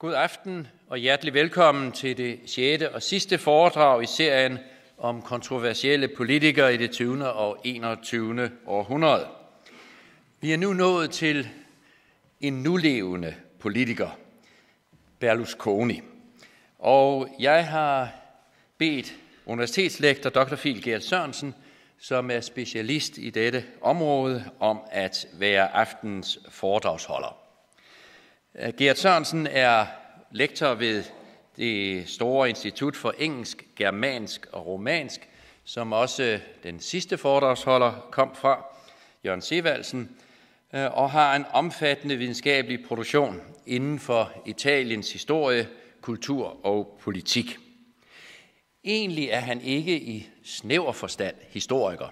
God aften og hjertelig velkommen til det 6. og sidste foredrag i serien om kontroversielle politikere i det 20. og 21. århundrede. Vi er nu nået til en nulevende politiker, Berlusconi. Og jeg har bedt universitetslektor dr. Phil Gert Sørensen, som er specialist i dette område, om at være aftens foredragsholder. Gert Sørensen er lektor ved det store Institut for Engelsk, Germansk og Romansk, som også den sidste foredragsholder kom fra, Jørgen Sevaldsen, øh, og har en omfattende videnskabelig produktion inden for Italiens historie, kultur og politik. Egentlig er han ikke i snæver forstand historiker.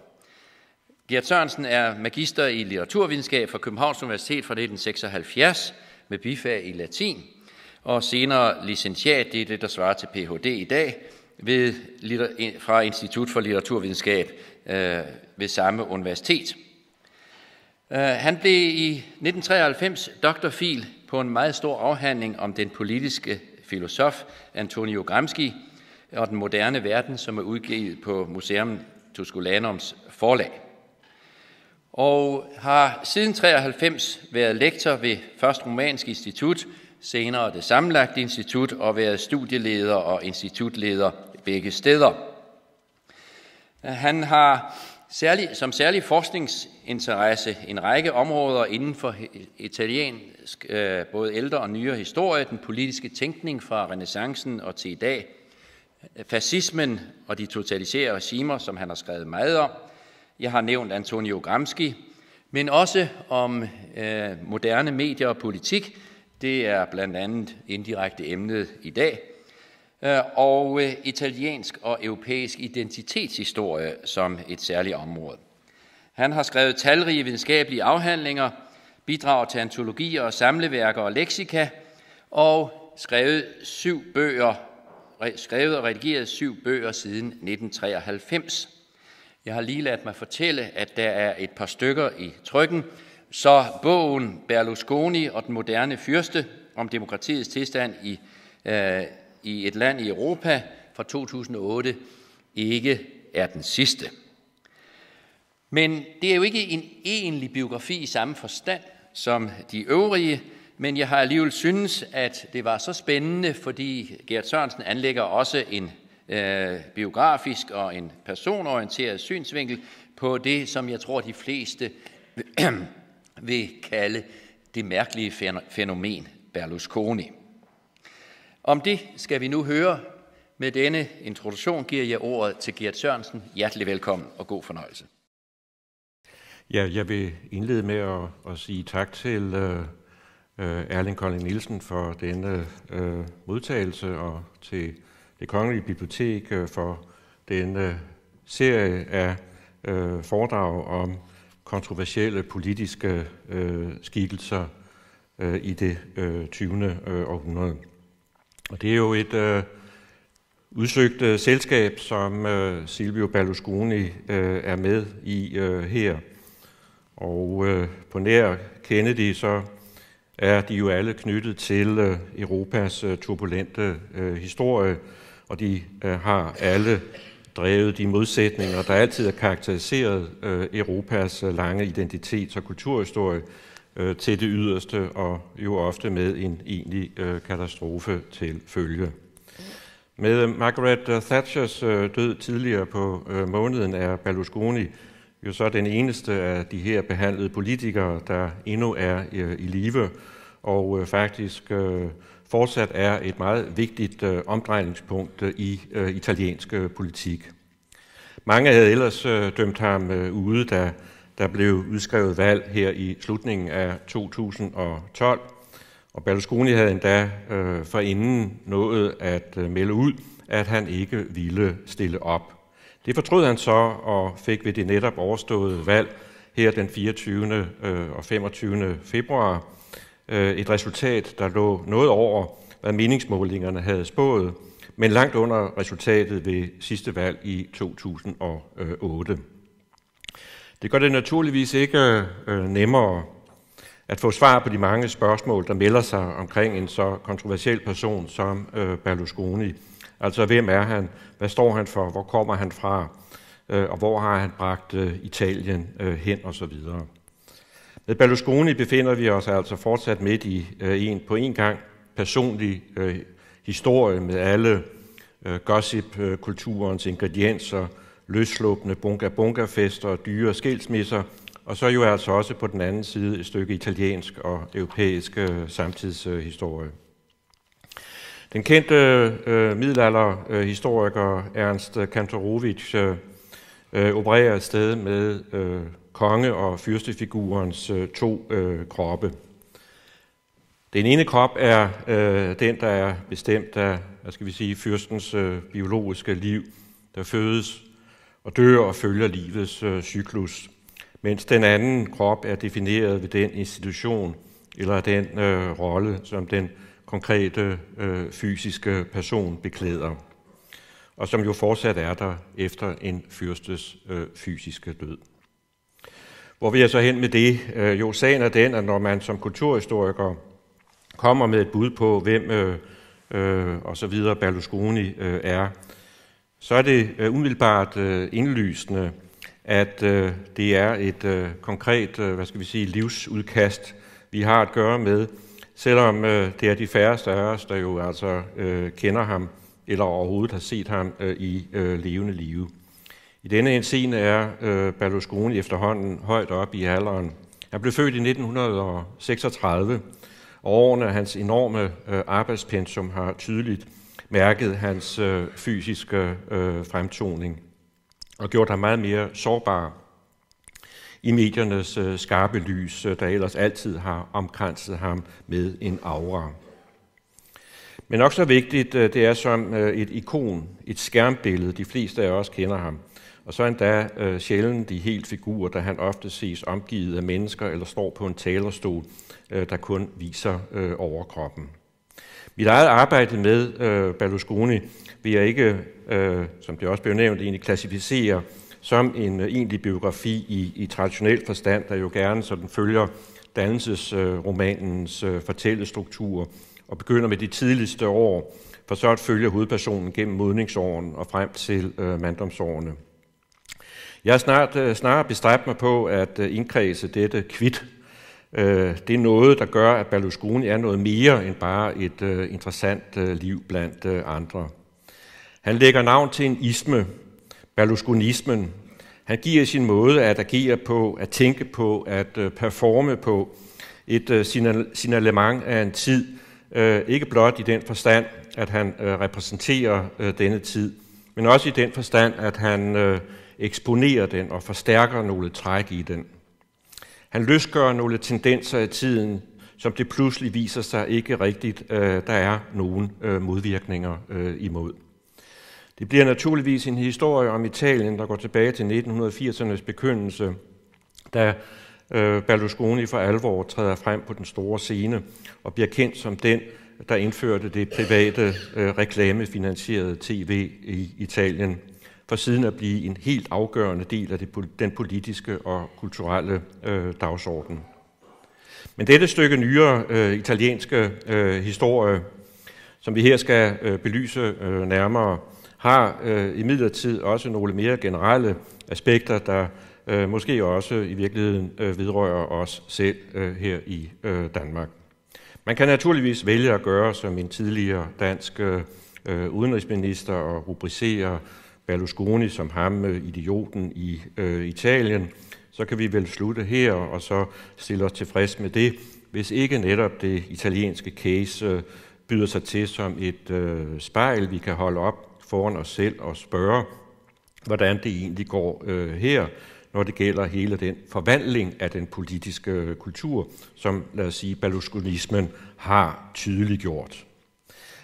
Gert Sørensen er magister i litteraturvidenskab fra Københavns Universitet fra 1976, med bifag i latin, og senere licentiat, det er det, der svarer til Ph.D. i dag, ved, fra Institut for Litteraturvidenskab øh, ved samme universitet. Øh, han blev i 1993 doktorfil på en meget stor afhandling om den politiske filosof Antonio Gramsci og den moderne verden, som er udgivet på Museum Tusculanums forlag og har siden 93 været lektor ved Først Romansk Institut, senere det sammenlagte institut, og været studieleder og institutleder begge steder. Han har særlig, som særlig forskningsinteresse en række områder inden for italiensk, øh, både ældre og nyere historie, den politiske tænkning fra renaissancen og til i dag, fascismen og de totalitære regimer, som han har skrevet meget om, jeg har nævnt Antonio Gramsci, men også om øh, moderne medier og politik. Det er blandt andet indirekte emnet i dag. Øh, og øh, italiensk og europæisk identitetshistorie som et særligt område. Han har skrevet talrige videnskabelige afhandlinger, bidrag til antologier og samleværker og leksika, og skrevet syv bøger, skrevet og redigeret syv bøger siden 1993. Jeg har lige ladt mig fortælle, at der er et par stykker i trykken, så bogen Berlusconi og den moderne fyrste om demokratiets tilstand i, øh, i et land i Europa fra 2008 ikke er den sidste. Men det er jo ikke en egentlig biografi i samme forstand som de øvrige, men jeg har alligevel synes, at det var så spændende, fordi Gert Sørensen anlægger også en øh, biografisk og en personorienteret synsvinkel på det, som jeg tror, de fleste vil kalde det mærkelige fænomen Berlusconi. Om det skal vi nu høre. Med denne introduktion giver jeg ordet til Gert Sørensen. Hjertelig velkommen og god fornøjelse. Ja, jeg vil indlede med at, at sige tak til uh, Erling Kolding Nielsen for denne uh, modtagelse og til det Kongelige Bibliotek øh, for den øh, serie af øh, foredrag om kontroversielle politiske skikkelser i det 20. århundrede. Og det er jo et udsøgt selskab, som Silvio Berlusconi er med i her. Og på nær Kennedy, så er de jo alle knyttet til Europas turbulente historie, og de øh, har alle drevet de modsætninger, der altid har karakteriseret øh, Europas øh, lange identitets- og kulturhistorie øh, til det yderste, og jo ofte med en egentlig øh, katastrofe til følge. Med Margaret øh, Thatchers øh, død tidligere på øh, måneden er Berlusconi jo så den eneste af de her behandlede politikere, der endnu er øh, i live, og øh, faktisk øh, fortsat er et meget vigtigt øh, omdrejningspunkt øh, i øh, italiensk øh, politik. Mange havde ellers øh, dømt ham øh, ude, da der blev udskrevet valg her i slutningen af 2012, og Berlusconi havde endda øh, forinden nået at øh, melde ud, at han ikke ville stille op. Det fortrød han så og fik ved det netop overståede valg her den 24. Øh, og 25. februar øh, et resultat, der lå noget over, hvad meningsmålingerne havde spået, men langt under resultatet ved sidste valg i 2008. Det gør det naturligvis ikke øh, nemmere at få svar på de mange spørgsmål, der melder sig omkring en så kontroversiel person som øh, Berlusconi. Altså, hvem er han? Hvad står han for? Hvor kommer han fra? Øh, og hvor har han bragt øh, Italien øh, hen? Og så videre. Med Berlusconi befinder vi os altså fortsat midt i øh, en på en gang personlig øh, historie med alle øh, gossip-kulturens øh, ingredienser, løsslåbende bunga-bunga-fester, og dyre skilsmisser, og så jo altså også på den anden side et stykke italiensk og europæisk øh, samtidshistorie. den kendte øh, middelalderhistoriker Ernst Kantorowicz øh, øh, opererer afsted med øh, konge- og fyrstefigurens øh, to øh, kroppe. Den ene krop er øh, den, der er bestemt af, hvad skal vi sige, fyrstens øh, biologiske liv, der fødes og dør og følger livets øh, cyklus, mens den anden krop er defineret ved den institution eller den øh, rolle, som den konkrete øh, fysiske person beklæder og som jo fortsat er der efter en fyrstes øh, fysiske død. Hvor vil jeg så hen med det? Øh, jo, sagen er den, at når man som kulturhistoriker kommer med et bud på, hvem øh, øh, og så videre Berlusconi øh, er, så er det øh, umiddelbart øh, indlysende, at øh, det er et øh, konkret, øh, hvad skal vi sige, livsudkast, vi har at gøre med, selvom øh, det er de færreste af os, der jo altså øh, kender ham eller overhovedet har set ham øh, i øh, levende live. I denne scene er øh, Berlusconi efterhånden højt op i alderen. Han blev født i 1936, og årene af hans enorme øh, arbejdspensum har tydeligt mærket hans øh, fysiske øh, fremtoning og gjort ham meget mere sårbar i mediernes øh, skarpe lys, øh, der ellers altid har omkranset ham med en aura. Men nok så vigtigt, øh, det er som øh, et ikon, et skærmbillede. De fleste af os kender ham. Og så endda øh, sjældent de helt figurer, der han ofte ses omgivet af mennesker eller står på en talerstol, der kun viser overkroppen. Mit eget arbejde med øh, Berlusconi vil jeg ikke, øh, som det også blev nævnt, egentlig klassificere som en øh, egentlig biografi i, i traditionel forstand, der jo gerne sådan følger dannelsesromanens øh, fortællestruktur og begynder med de tidligste år, for så at følge hovedpersonen gennem modningsårene og frem til øh, manddomsårene. Jeg har snart, øh, bestræbt mig på at øh, indkredse dette kvidt. Øh, det er noget, der gør, at Berlusconi er noget mere end bare et øh, interessant øh, liv blandt øh, andre. Han lægger navn til en isme, berlusconismen, han giver sin måde at agere på, at tænke på, at øh, performe på et øh, signalement af en tid, øh, ikke blot i den forstand, at han repræsenterer denne tid, men også i den forstand, at han eksponerer den og forstærker nogle træk i den. Han løsgør nogle tendenser i tiden, som det pludselig viser sig ikke rigtigt, der er nogen modvirkninger imod. Det bliver naturligvis en historie om Italien, der går tilbage til 1980'ernes begyndelse, da øh, Berlusconi for alvor træder frem på den store scene og bliver kendt som den, der indførte det private øh, reklamefinansierede tv i Italien, for siden at blive en helt afgørende del af den politiske og kulturelle øh, dagsorden. Men dette stykke nyere øh, italienske øh, historie, som vi her skal øh, belyse øh, nærmere, har øh, imidlertid også nogle mere generelle aspekter, der øh, måske også i virkeligheden øh, vedrører os selv øh, her i øh, Danmark. Man kan naturligvis vælge at gøre som en tidligere dansk øh, øh, udenrigsminister og rubricere Berlusconi som ham, øh, idioten i øh, Italien. Så kan vi vel slutte her og så stille os tilfreds med det, hvis ikke netop det italienske case øh, byder sig til som et øh, spejl, vi kan holde op foran os selv og spørge, hvordan det egentlig går øh, her, når det gælder hele den forvandling af den politiske øh, kultur, som, lad os sige, berlusconismen har tydeliggjort.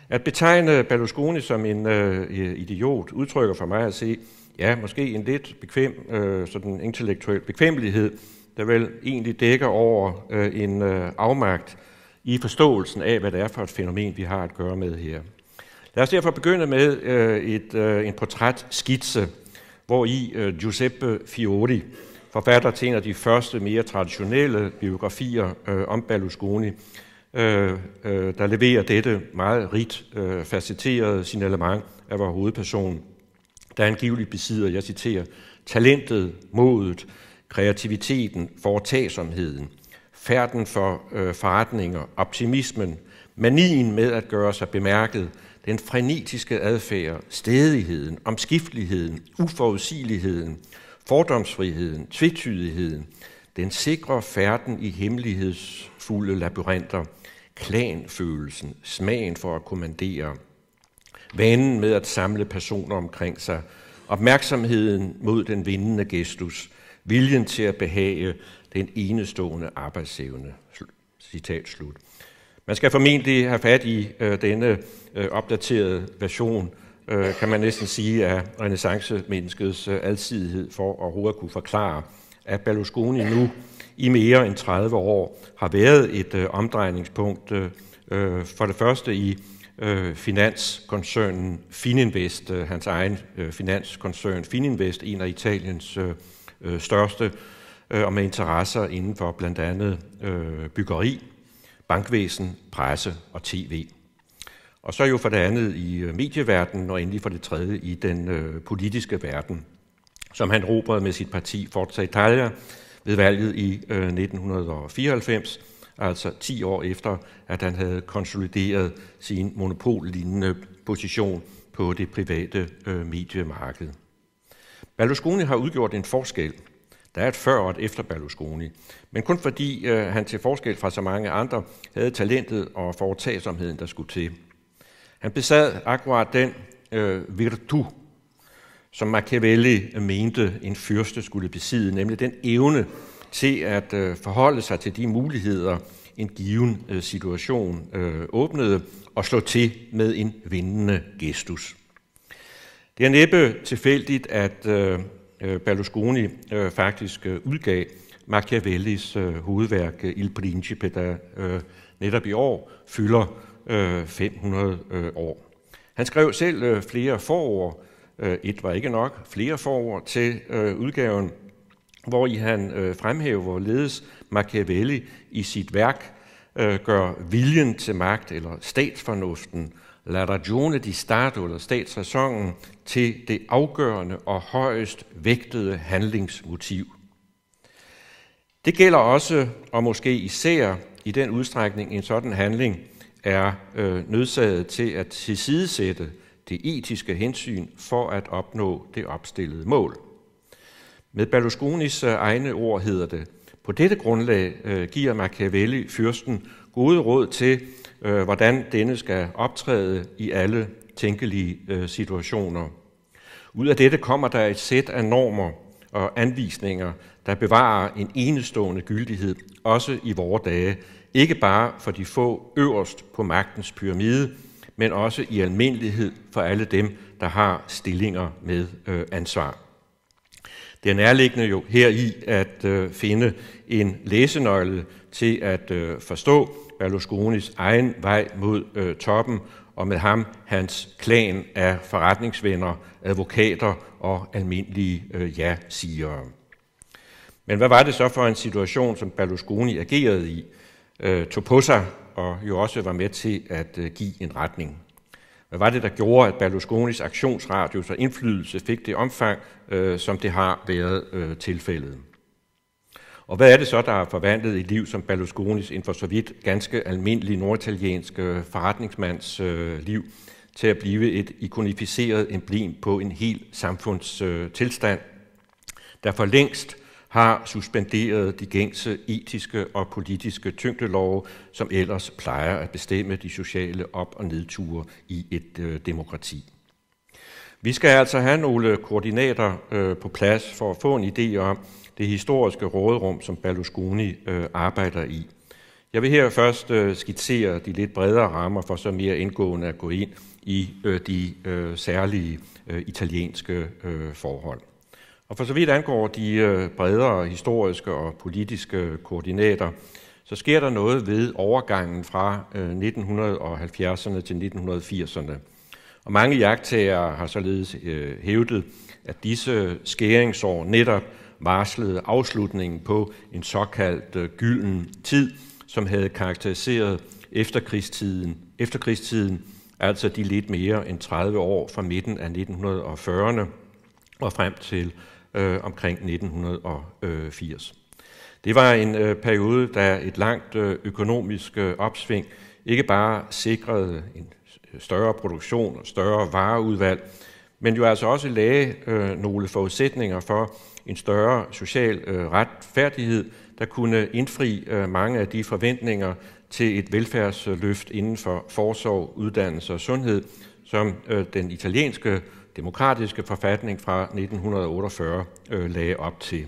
At betegne Berlusconi som en øh, idiot udtrykker for mig at se, ja, måske en lidt bekvem, øh, sådan intellektuel bekvemmelighed, der vel egentlig dækker over øh, en øh, afmagt i forståelsen af, hvad det er for et fænomen, vi har at gøre med her. Lad os derfor begynde med øh, et, øh, en portrætskitse, hvor i øh, Giuseppe Fiori, forfatter til en af de første mere traditionelle biografier øh, om Berlusconi, øh, øh, der leverer dette meget rigt øh, facetterede signalement af vores hovedperson, der angiveligt besidder, jeg citerer, talentet, modet, kreativiteten, foretagsomheden, færden for øh, forretninger, optimismen, manien med at gøre sig bemærket, den frenetiske adfærd, stedigheden, omskifteligheden, uforudsigeligheden, fordomsfriheden, tvetydigheden, den sikre færden i hemmelighedsfulde labyrinter, klanfølelsen, smagen for at kommandere, vanen med at samle personer omkring sig, opmærksomheden mod den vindende gestus, viljen til at behage den enestående arbejdsevne. Citat slut. Man skal formentlig have fat i øh, denne øh, opdaterede version, øh, kan man næsten sige, af renaissancemenneskets øh, alsidighed for at overhovedet kunne forklare, at Berlusconi nu i mere end 30 år har været et øh, omdrejningspunkt øh, øh, for det første i øh, finanskoncernen Fininvest, øh, hans egen øh, finanskoncern Fininvest, en af Italiens øh, øh største, øh, og med interesser inden for blandt andet øh, byggeri, bankvæsen, presse og tv. Og så jo for det andet i øh, medieverdenen, og endelig for det tredje i den øh, politiske verden, som han råbrede med sit parti Forza Italia ved valget i øh, 1994, altså 10 år efter, at han havde konsolideret sin monopollignende position på det private øh, mediemarked. Berlusconi har udgjort en forskel – der er et før og et efter Berlusconi. Men kun fordi øh, han til forskel fra så mange andre havde talentet og foretagsomheden, der skulle til. Han besad akkurat den øh, virtu, som Machiavelli mente, en fyrste skulle besidde, nemlig den evne til at øh, forholde sig til de muligheder, en given øh, situation øh, åbnede, og slå til med en vindende gestus. Det er næppe tilfældigt, at øh, Øh, Berlusconi øh, faktisk øh, udgav Machiavellis hovedværk Il Principe, der netop i år fylder 500 år. Han skrev selv flere forår, et var ikke nok, flere forår til udgaven, hvor i han fremhæver, hvorledes Machiavelli i sit værk gør viljen til magt eller statsfornuften La Ragione di Stato, eller statsræsonen, til det afgørende og højest vægtede handlingsmotiv. Det gælder også, og måske især i den udstrækning, en sådan handling er øh, nødsaget til at tilsidesætte det etiske hensyn for at opnå det opstillede mål. Med Berlusconis øh, egne ord hedder det, på dette grundlag øh, giver Machiavelli fyrsten gode råd til, øh, hvordan denne skal optræde i alle tænkelige øh, situationer. Ud af dette kommer der et sæt af normer og anvisninger, der bevarer en enestående gyldighed, også i vore dage, ikke bare for de få øverst på magtens pyramide, men også i almindelighed for alle dem, der har stillinger med øh, ansvar. Det er nærliggende jo her i at øh, finde en læsenøgle til at øh, forstå, Berlusconis egen vej mod øh, toppen, og med ham hans klan af forretningsvenner, advokater og almindelige øh, ja-sigere. Men hvad var det så for en situation, som Berlusconi agerede i, øh, tog på sig og jo også var med til at øh, give en retning? Hvad var det, der gjorde, at Berlusconis aktionsradius og indflydelse fik det omfang, øh, som det har været øh, tilfældet? Og hvad er det så, der er forvandlet i liv som Berlusconis, en for så vidt ganske almindelig norditaliensk forretningsmands øh, liv, til at blive et ikonificeret emblem på en hel samfundstilstand, øh, der for længst har suspenderet de gængse etiske og politiske tyngdelove, som ellers plejer at bestemme de sociale op- og nedture i et øh, demokrati. Vi skal altså have nogle koordinater øh, på plads for at få en idé om, det historiske råderum, som Berlusconi øh, arbejder i. Jeg vil her først øh, skitsere de lidt bredere rammer for så mere indgående at gå ind i øh, de særlige italienske forhold. Og for så vidt angår de bredere historiske og politiske koordinater, så sker der noget ved overgangen fra 1970'erne til 1980'erne. Og mange jagttager har således hævdet, at disse skæringsår netop varslede afslutningen på en såkaldt øh, gylden tid, som havde karakteriseret efterkrigstiden, efterkrigstiden altså de lidt mere end 30 år fra midten af 1940'erne og frem til øh, omkring 1980. Det var en øh, periode, der et langt øh, økonomisk øh, opsving ikke bare sikrede en større produktion og større vareudvalg, men jo altså også lagde øh, nogle forudsætninger for, en større social øh, retfærdighed, der kunne indfri øh, mange af de forventninger til et velfærdsløft inden for forsorg, uddannelse og sundhed, som øh, den italienske demokratiske forfatning fra 1948 øh, lagde op til.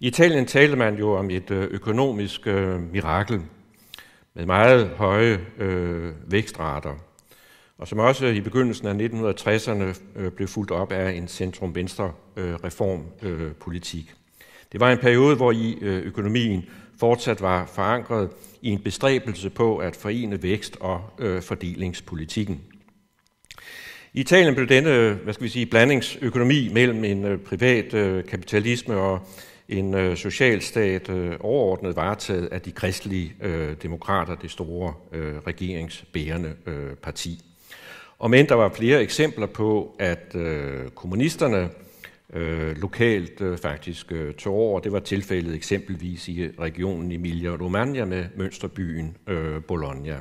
I Italien talte man jo om et øh, økonomisk øh, mirakel med meget høje øh, vækstrater og som også i begyndelsen af 1960'erne øh, blev fuldt op af en centrum-venstre reformpolitik. Øh, det var en periode, hvor i øh, økonomien fortsat var forankret i en bestræbelse på at forene vækst og fordelingspolitikken. I Italien blev denne hvad skal vi sige, blandingsøkonomi mellem en privat kapitalisme og en socialstat overordnet varetaget af de kristelige demokrater, det store regeringsbærende parti. Og men der var flere eksempler på, at øh, kommunisterne øh, lokalt øh, faktisk øh, tog over. Det var tilfældet eksempelvis i øh, regionen Emilia-Romagna med mønsterbyen øh, Bologna.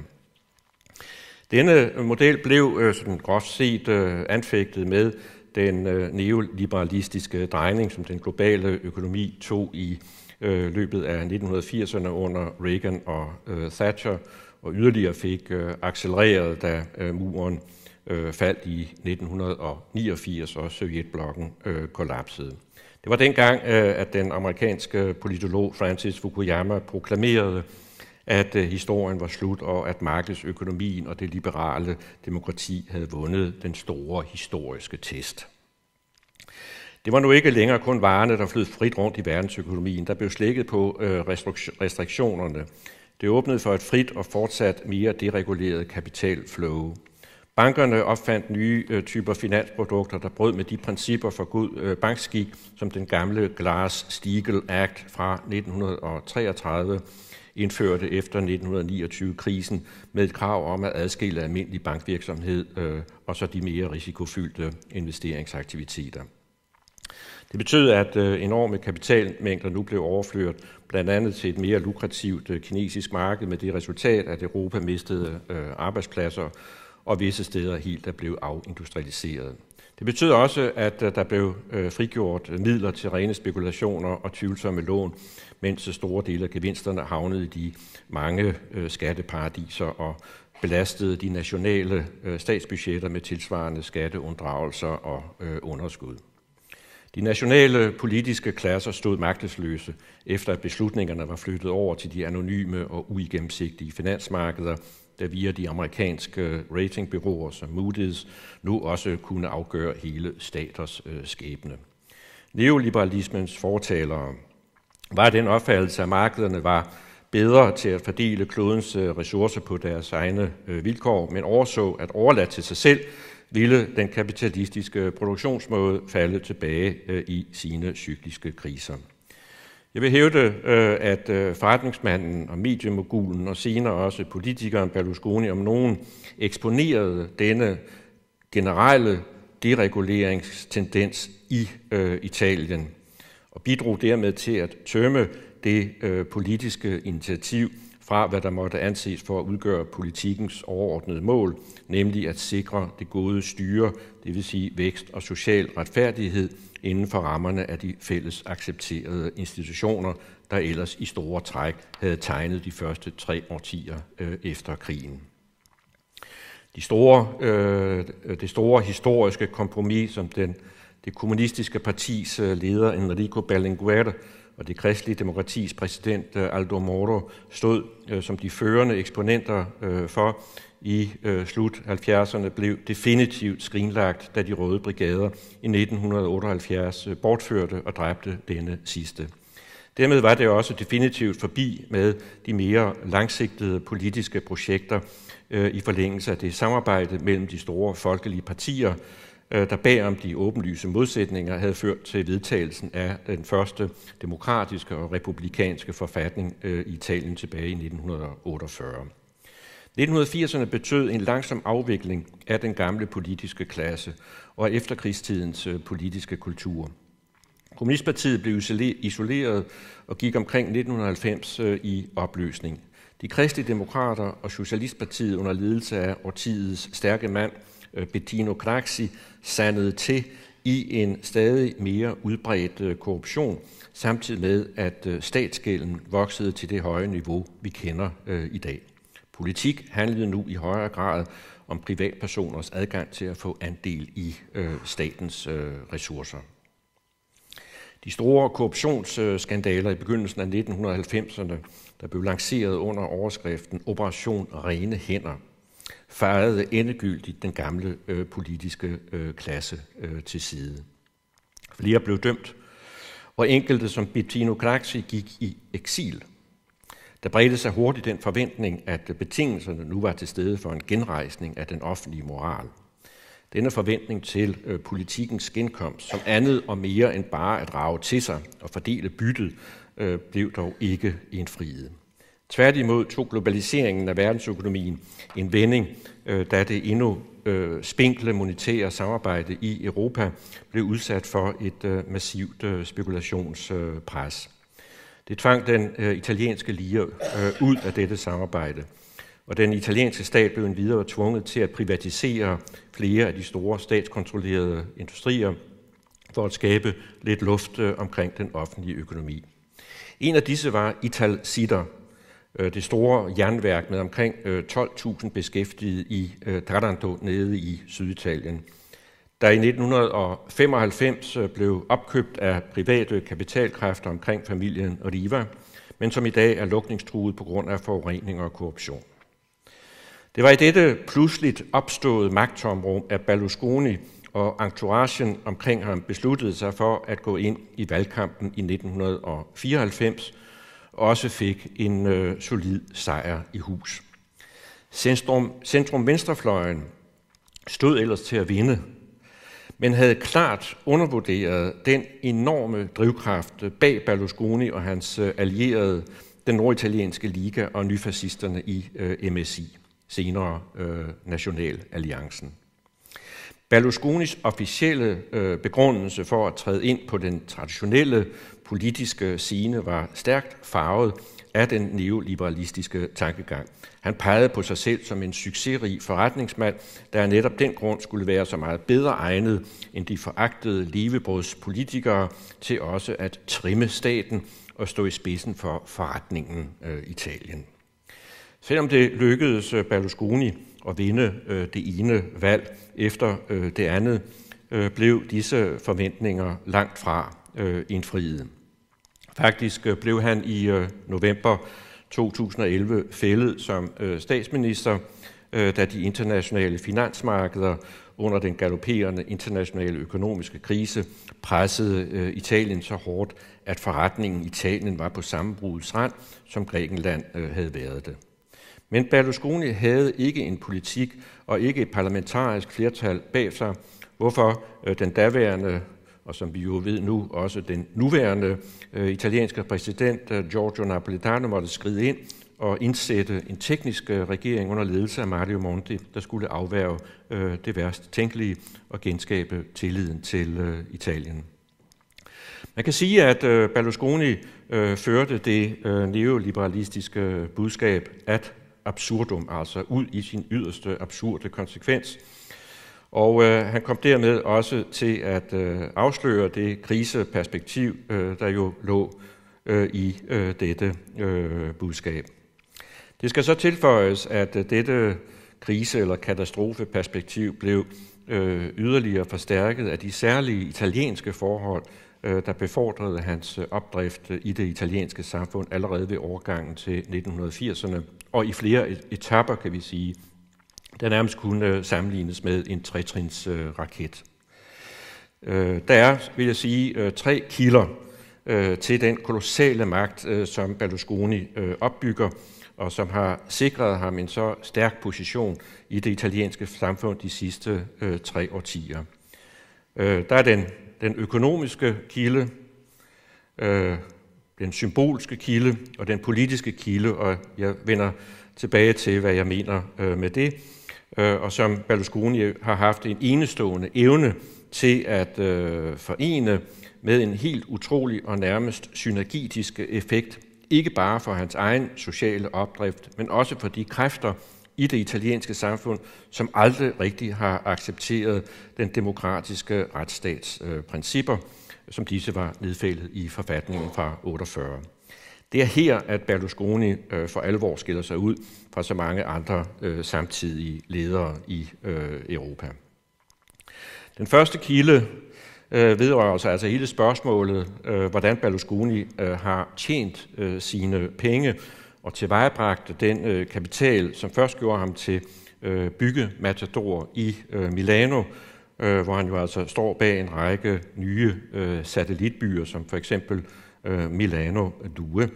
Denne øh, model blev øh, sådan groft set øh, anfægtet med den øh, neoliberalistiske drejning, som den globale økonomi tog i øh, løbet af 1980'erne under Reagan og øh, Thatcher, og yderligere fik øh, accelereret, da øh, muren øh, faldt i 1989, og Sovjetblokken øh, kollapsede. Det var dengang, øh, at den amerikanske politolog Francis Fukuyama proklamerede, at øh, historien var slut, og at markedsøkonomien og det liberale demokrati havde vundet den store historiske test. Det var nu ikke længere kun varerne, der flød frit rundt i verdensøkonomien. Der blev slækket på øh, restriktionerne. Det åbnede for et frit og fortsat mere dereguleret kapitalflow. Bankerne opfandt nye øh, typer finansprodukter, der brød med de principper for god øh, bankskik, som den gamle Glass-Steagall Act fra 1933 indførte efter 1929-krisen med et krav om at adskille almindelig bankvirksomhed øh, og så de mere risikofyldte investeringsaktiviteter. Det betød, at øh, enorme kapitalmængder nu blev overført blandt andet til et mere lukrativt øh, kinesisk marked med det resultat, at Europa mistede øh, arbejdspladser og visse steder helt er blevet afindustrialiseret. Det betød også, at øh, der blev øh, frigjort midler til rene spekulationer og tvivlsomme lån, mens øh, store dele af gevinsterne havnede i de mange skatteparadiser og belastede de nationale statsbudgetter med tilsvarende skatteunddragelser og underskud. De nationale politiske klasser stod magtesløse, efter at beslutningerne var flyttet over til de anonyme og uigennemsigtige finansmarkeder, der via de amerikanske ratingbyråer som Moody's nu også kunne afgøre hele staters øh, skæbne. Neoliberalismens fortalere var den opfattelse, at markederne var bedre til at fordele klodens øh, ressourcer på deres egne øh, vilkår, men overså at overlade til sig selv ville den kapitalistiske produktionsmåde falde tilbage i sine cykliske kriser. Jeg vil hævde, øh, at øh, forretningsmanden og mediemogulen og senere også politikeren Berlusconi om nogen eksponerede denne generelle dereguleringstendens i øh, Italien og bidrog dermed til at tømme det politiske initiativ fra, hvad der måtte anses for at udgøre politikens overordnede mål, nemlig at sikre det gode styre, det vil sige vækst og social retfærdighed inden for rammerne af de fælles accepterede institutioner, der ellers i store træk havde tegnet de første tre årtier øh, efter krigen. De store, øh, det store historiske kompromis, som den, det kommunistiske partis øh, leder Enrico Berlinguer og det kristelige demokratis præsident øh, Aldo Moro stod øh, som de førende eksponenter øh, for i slut 70'erne, blev definitivt skrinlagt, da de røde brigader i 1978 bortførte og dræbte denne sidste. Dermed var det også definitivt forbi med de mere langsigtede politiske projekter i forlængelse af det samarbejde mellem de store folkelige partier, Øh, der bagom de åbenlyse modsætninger havde ført til vedtagelsen af den første demokratiske og republikanske forfatning øh, i Italien tilbage i 1948. 1980'erne betød en langsom afvikling af den gamle politiske klasse og efterkrigstidens øh, politiske kultur. Kommunistpartiet blev isoleret og gik omkring 1990 i opløsning. De kristelige demokrater og Socialistpartiet under ledelse af årtidets stærke mand – Øh, Bettino Craxi sandet til i en stadig mere udbredt øh, korruption, samtidig med at øh, statsgælden voksede til det høje niveau, vi kender i dag. Politik handlede nu i højere grad om privatpersoners adgang til at få andel i statens ressourcer. De store korruptionsskandaler i begyndelsen af 1990'erne, der blev lanceret under overskriften Operation Rene Hænder, fejrede endegyldigt den gamle øh, politiske øh, klasse øh, til side. Flere blev dømt, og enkelte som Bettino Craxi gik i eksil. Der bredte sig hurtigt den forventning, at betingelserne nu var til stede for en genrejsning af den offentlige moral. Denne forventning til øh, politikens genkomst som andet og mere end bare at rage til sig og fordele byttet, øh, blev dog ikke indfriet. Tværtimod tog globaliseringen af verdensøkonomien en vending, øh, da det endnu øh, spinkle monetære samarbejde i Europa blev udsat for et øh, massivt spekulationspres. Det tvang den italienske lire ud af dette samarbejde, og den italienske stat blev endvidere tvunget til at privatisere flere af de store statskontrollerede industrier for at skabe lidt luft omkring den offentlige økonomi. En af disse var Ital Sider, Øh, det store jernværk med omkring 12.000 øh, beskæftigede i øh, Taranto nede i Syditalien, der i 1995 blev opkøbt af private kapitalkræfter omkring familien Riva, men som i dag er lukningstruet på grund af forurening og korruption. Det var i dette pludseligt opståede magtområde, at Berlusconi og entouragen omkring ham besluttede sig for at gå ind i valgkampen i 1994 også fik en øh, solid sejr i hus. Centrum, centrum venstrefløjen stod ellers til at vinde, men havde klart undervurderet den enorme drivkraft øh, bag Berlusconi og hans øh, allierede, den norditalienske liga og nyfascisterne i øh, MSI, senere øh, Nationalalliancen. Berlusconis officielle øh, begrundelse for at træde ind på den traditionelle politiske scene var stærkt farvet af den neoliberalistiske tankegang. Han pegede på sig selv som en succesrig forretningsmand, der netop den grund skulle være så meget bedre egnet end de foragtede levebrødspolitikere til også at trimme staten og stå i spidsen for forretningen øh, Italien. Selvom det lykkedes øh, Berlusconi at vinde øh, det ene valg efter øh, det andet, øh, blev disse forventninger langt fra øh, indfriet. Faktisk øh, blev han i øh, november 2011 fældet som øh, statsminister, øh, da de internationale finansmarkeder under den galopperende internationale økonomiske krise pressede øh, Italien så hårdt, at forretningen i Italien var på sammenbrudets rand, som Grækenland øh, havde været det. Men Berlusconi havde ikke en politik og ikke et parlamentarisk flertal bag sig, hvorfor øh, den daværende og som vi jo ved nu også den nuværende øh, italienske præsident øh, Giorgio Napolitano måtte skride ind og indsætte en teknisk øh, regering under ledelse af Mario Monti, der skulle afværge øh, det værst tænkelige og genskabe tilliden til øh, Italien. Man kan sige, at øh, Berlusconi øh, førte det øh, neoliberalistiske budskab at absurdum, altså ud i sin yderste absurde konsekvens, og øh, han kom dermed også til at øh, afsløre det kriseperspektiv, øh, der jo lå øh, i øh, dette øh, budskab. Det skal så tilføjes, at øh, dette krise- eller katastrofeperspektiv blev øh, yderligere forstærket af de særlige italienske forhold, øh, der befordrede hans øh, opdrift øh, i det italienske samfund allerede ved overgangen til 1980'erne, og i flere etapper, kan vi sige, der nærmest kunne øh, sammenlignes med en tretrins raket. Øh, der er, vil jeg sige, øh, tre kilder til den kolossale magt, som Berlusconi opbygger, og som har sikret ham en så stærk position i det italienske samfund de sidste tre årtier. der er den, den økonomiske kilde, den symbolske kilde og den politiske kilde, og jeg vender tilbage til, hvad jeg mener med det øh, og som Berlusconi har haft en enestående evne til at øh, forene med en helt utrolig og nærmest synergitisk effekt, ikke bare for hans egen sociale opdrift, men også for de kræfter i det italienske samfund, som aldrig rigtig har accepteret den demokratiske retsstats principper, øh, som disse var nedfældet i forfatningen fra 48. Det er her, at Berlusconi øh, for alvor skiller sig ud fra så mange andre øh, samtidige ledere i øh, Europa. Den første kilde øh, vedrører sig altså hele spørgsmålet, øh, hvordan Berlusconi øh, har tjent øh, sine penge og tilvejebragt den øh, kapital, som først gjorde ham til øh, byggematador i øh, Milano, øh, hvor han jo altså står bag en række nye øh, satellitbyer, som for eksempel øh, øh, Milano Due.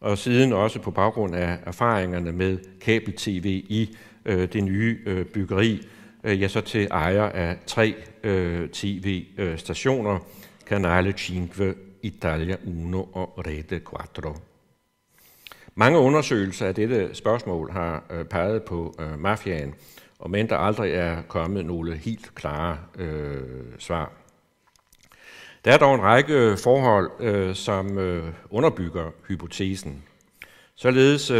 Og siden også på baggrund af erfaringerne med kabel-tv i øh, det nye øh, byggeri, øh, så til ejer af tre øh, tv-stationer, Canale Cinque, Italia 1 og Rete 4. Mange undersøgelser af dette spørgsmål har øh, peget på øh, mafiaen, og men der aldrig er kommet nogle helt klare øh, svar. Der er dog en række øh, forhold, øh, som øh, underbygger hypotesen. Således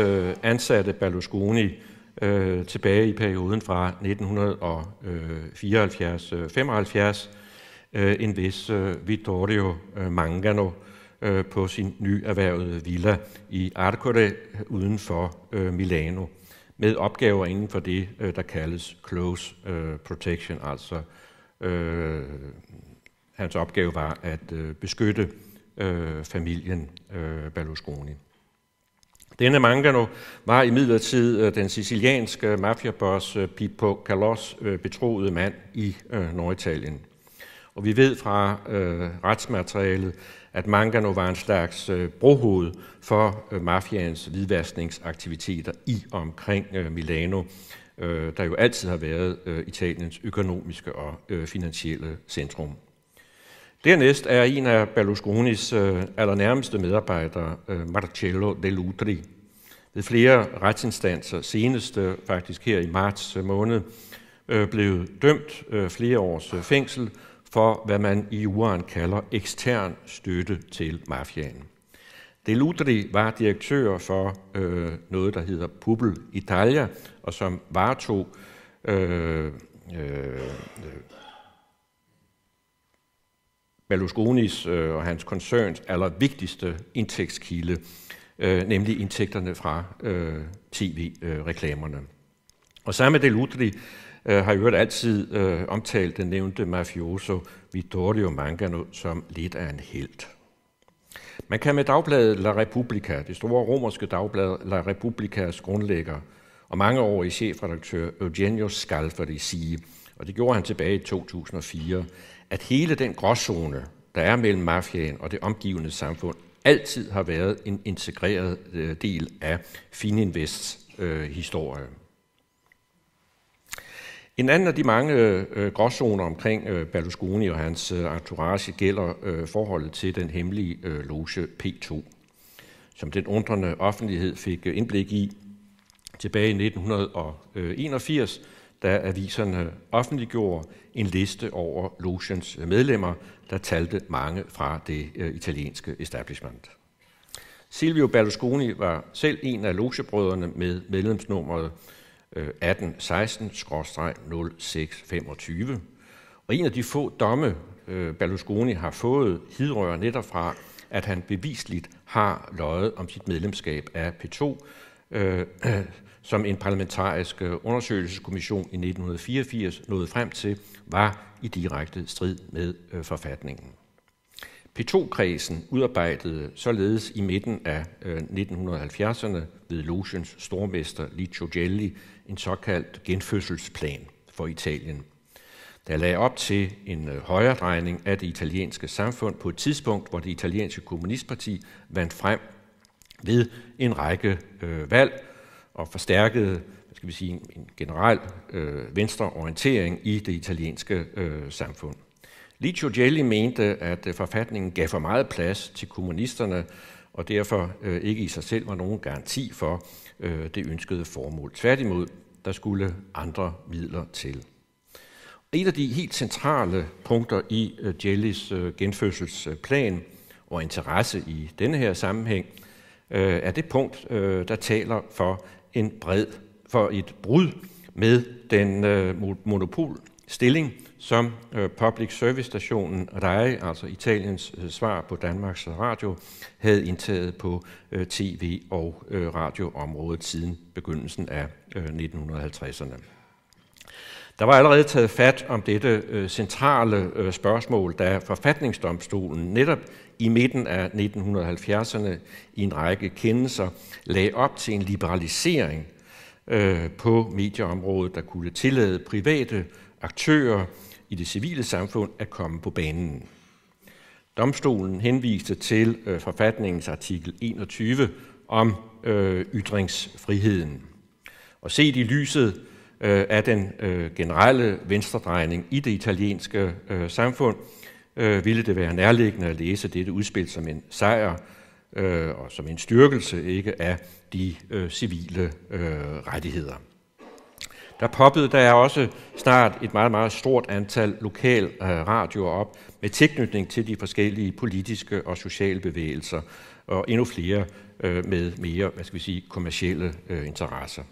ansatte Berlusconi tilbage i perioden fra 1974-75 en vis Vittorio Mangano på sin nyerhvervede villa i Arcore uden for Milano med opgaver inden for det, der kaldes close protection, altså hans opgave var at øh, beskytte øh, familien øh, Berlusconi. Denne Mangano var imidlertid øh, den sicilianske mafiaboss øh, Pippo Calos øh, betroede mand i øh, Norditalien. Og vi ved fra øh, retsmaterialet, at Mangano var en slags øh, brohoved for øh, mafians hvidvaskningsaktiviteter i og omkring øh, Milano, øh, der jo altid har været øh, Italiens økonomiske og øh, finansielle centrum. Dernæst er en af Berlusconis øh, allernærmeste medarbejdere, øh, Marcello Dell'Utri, ved flere retsinstanser, seneste øh, faktisk her i marts øh, måned, øh, dømt øh, flere års øh, fængsel for, hvad man i juraen kalder ekstern støtte til mafianen. Lutri var direktør for øh, noget, der hedder Pubbel Italia, og som varetog øh, øh, Berlusconis øh, og hans koncerns allervigtigste indtægtskilde, øh, nemlig indtægterne fra øh, tv-reklamerne. Øh, og Osama Del Udri øh, har jo altid øh, omtalt den nævnte mafioso Vittorio Mangano som lidt af en helt. Man kan med dagbladet La Repubblica, det store romerske dagblad La Repubblicas grundlægger og mange år i chefredaktør Eugenio Scalfari sige, og det gjorde han tilbage i 2004, at hele den gråzone, der er mellem mafiaen og det omgivende samfund, altid har været en integreret øh, del af Fininvests øh, historie. En anden af de mange øh, gråzoner omkring øh, Berlusconi og hans øh, entourage gælder øh, forholdet til den hemmelige øh, loge P2, som den undrende offentlighed fik indblik i tilbage i 1981, da aviserne offentliggjorde en liste over Lucians medlemmer, der talte mange fra det øh, italienske establishment. Silvio Berlusconi var selv en af logebrødrene med medlemsnummeret 1816-0625. Øh, Og en af de få domme, øh, Berlusconi har fået, hidrører netop fra, at han bevisligt har løjet om sit medlemskab af P2, som en parlamentarisk øh, undersøgelseskommission i 1984 nåede frem til, var i direkte strid med øh, forfatningen. P2-kredsen udarbejdede således i midten af 1970'erne øh, ved Logens stormester Licio Gelli en såkaldt genfødselsplan for Italien, der lagde op til en højere drejning af det italienske samfund på et tidspunkt, hvor det italienske kommunistparti vandt frem ved en række øh, valg, og forstærkede hvad skal vi sige, en generel øh, venstreorientering i det italienske øh, samfund. Licio Gelli mente, at øh, forfatningen gav for meget plads til kommunisterne, og derfor øh, ikke i sig selv var nogen garanti for øh, det ønskede formål. Tværtimod, der skulle andre midler til. Et af de helt centrale punkter i øh, Jellis øh, genfødselsplan og interesse i denne her sammenhæng, øh, er det punkt, øh, der taler for, en bred, for et brud med den øh, monopolstilling, som øh, public service-stationen RAI, altså Italiens øh, svar på Danmarks Radio, havde indtaget på øh, tv- og øh, radioområdet siden begyndelsen af øh, 1950'erne. Der var allerede taget fat om dette øh, centrale øh, spørgsmål, da forfatningsdomstolen netop i midten af 1970'erne i en række kendelser lagde op til en liberalisering øh, på medieområdet, der kunne tillade private aktører i det civile samfund at komme på banen. Domstolen henviste til øh, forfatningens artikel 21 om øh, ytringsfriheden. Og set i lyset øh, af den øh, generelle venstredrejning i det italienske øh, samfund, øh, ville det være nærliggende at læse dette udspil som en sejr øh, og som en styrkelse ikke af de øh, civile øh, rettigheder. Der poppede der også snart et meget, meget stort antal lokal øh, radioer op med tilknytning til de forskellige politiske og sociale bevægelser, og endnu flere øh, med mere, hvad skal vi sige, kommersielle øh, interesser.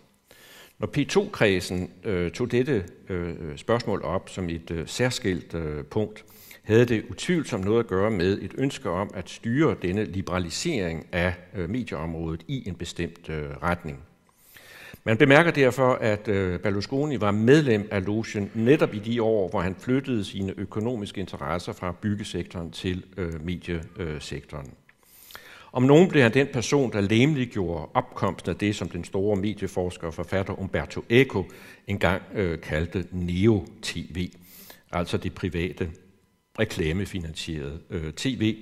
Når P2-kredsen øh, tog dette øh, spørgsmål op som et øh, særskilt øh, punkt, øh, havde det utvivlsomt noget at gøre med et ønske om at styre denne liberalisering af øh, medieområdet i en bestemt øh, retning. Man bemærker derfor, at øh, Berlusconi var medlem af logen netop i de år, hvor han flyttede sine økonomiske interesser fra byggesektoren til mediesektoren. Om nogen blev han den person, der gjorde opkomsten af det, som den store medieforsker og forfatter Umberto Eco engang øh, kaldte neo-tv, altså det private reklamefinansieret øh, tv,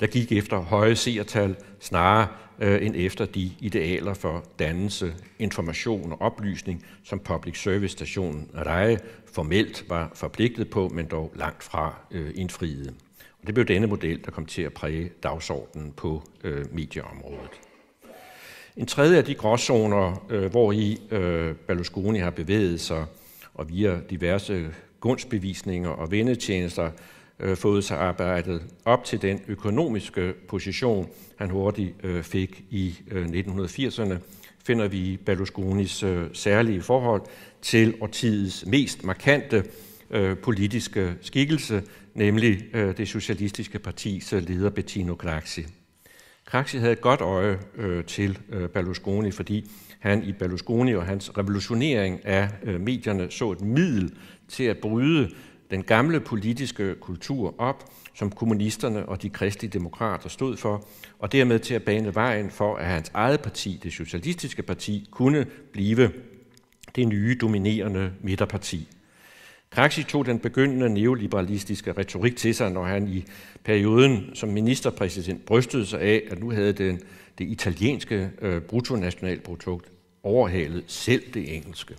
der gik efter høje seertal snarere øh, end efter de idealer for dannelse, information og oplysning, som public service stationen Reje formelt var forpligtet på, men dog langt fra øh, indfriede. Og det blev denne model, der kom til at præge dagsordenen på øh, medieområdet. En tredje af de gråzoner, øh, hvor i øh, Berlusconi har bevæget sig, og via diverse grundsbevisninger og vendetjenester øh, fået sig arbejdet op til den økonomiske position, han hurtigt øh, fik i øh, 1980'erne, finder vi Berlusconis øh, særlige forhold til årtidets mest markante øh, politiske skikkelse, nemlig øh, det socialistiske partis øh, leder Bettino Craxi. Craxi havde et godt øje øh, til øh, Berlusconi, fordi han i Berlusconi og hans revolutionering af øh, medierne så et middel til at bryde den gamle politiske kultur op, som kommunisterne og de kristelige demokrater stod for, og dermed til at bane vejen for, at hans eget parti, det socialistiske parti, kunne blive det nye dominerende midterparti. Kraxi tog den begyndende neoliberalistiske retorik til sig, når han i perioden som ministerpræsident brystede sig af, at nu havde den, det italienske øh, bruttonationalprodukt overhalet selv det engelske.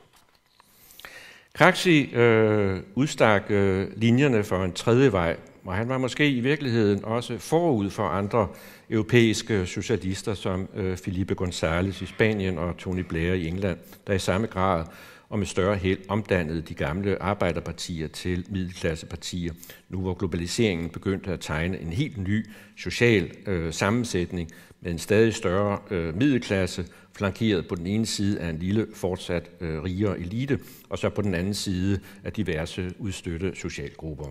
Kraxi øh, udstak øh, linjerne for en tredje vej, og han var måske i virkeligheden også forud for andre europæiske socialister som øh, Felipe González i Spanien og Tony Blair i England, der i samme grad og med større held omdannede de gamle arbejderpartier til middelklassepartier, nu hvor globaliseringen begyndte at tegne en helt ny social øh, sammensætning med en stadig større øh, middelklasse, flankeret på den ene side af en lille, fortsat øh, rigere elite, og så på den anden side af diverse udstøtte socialgrupper.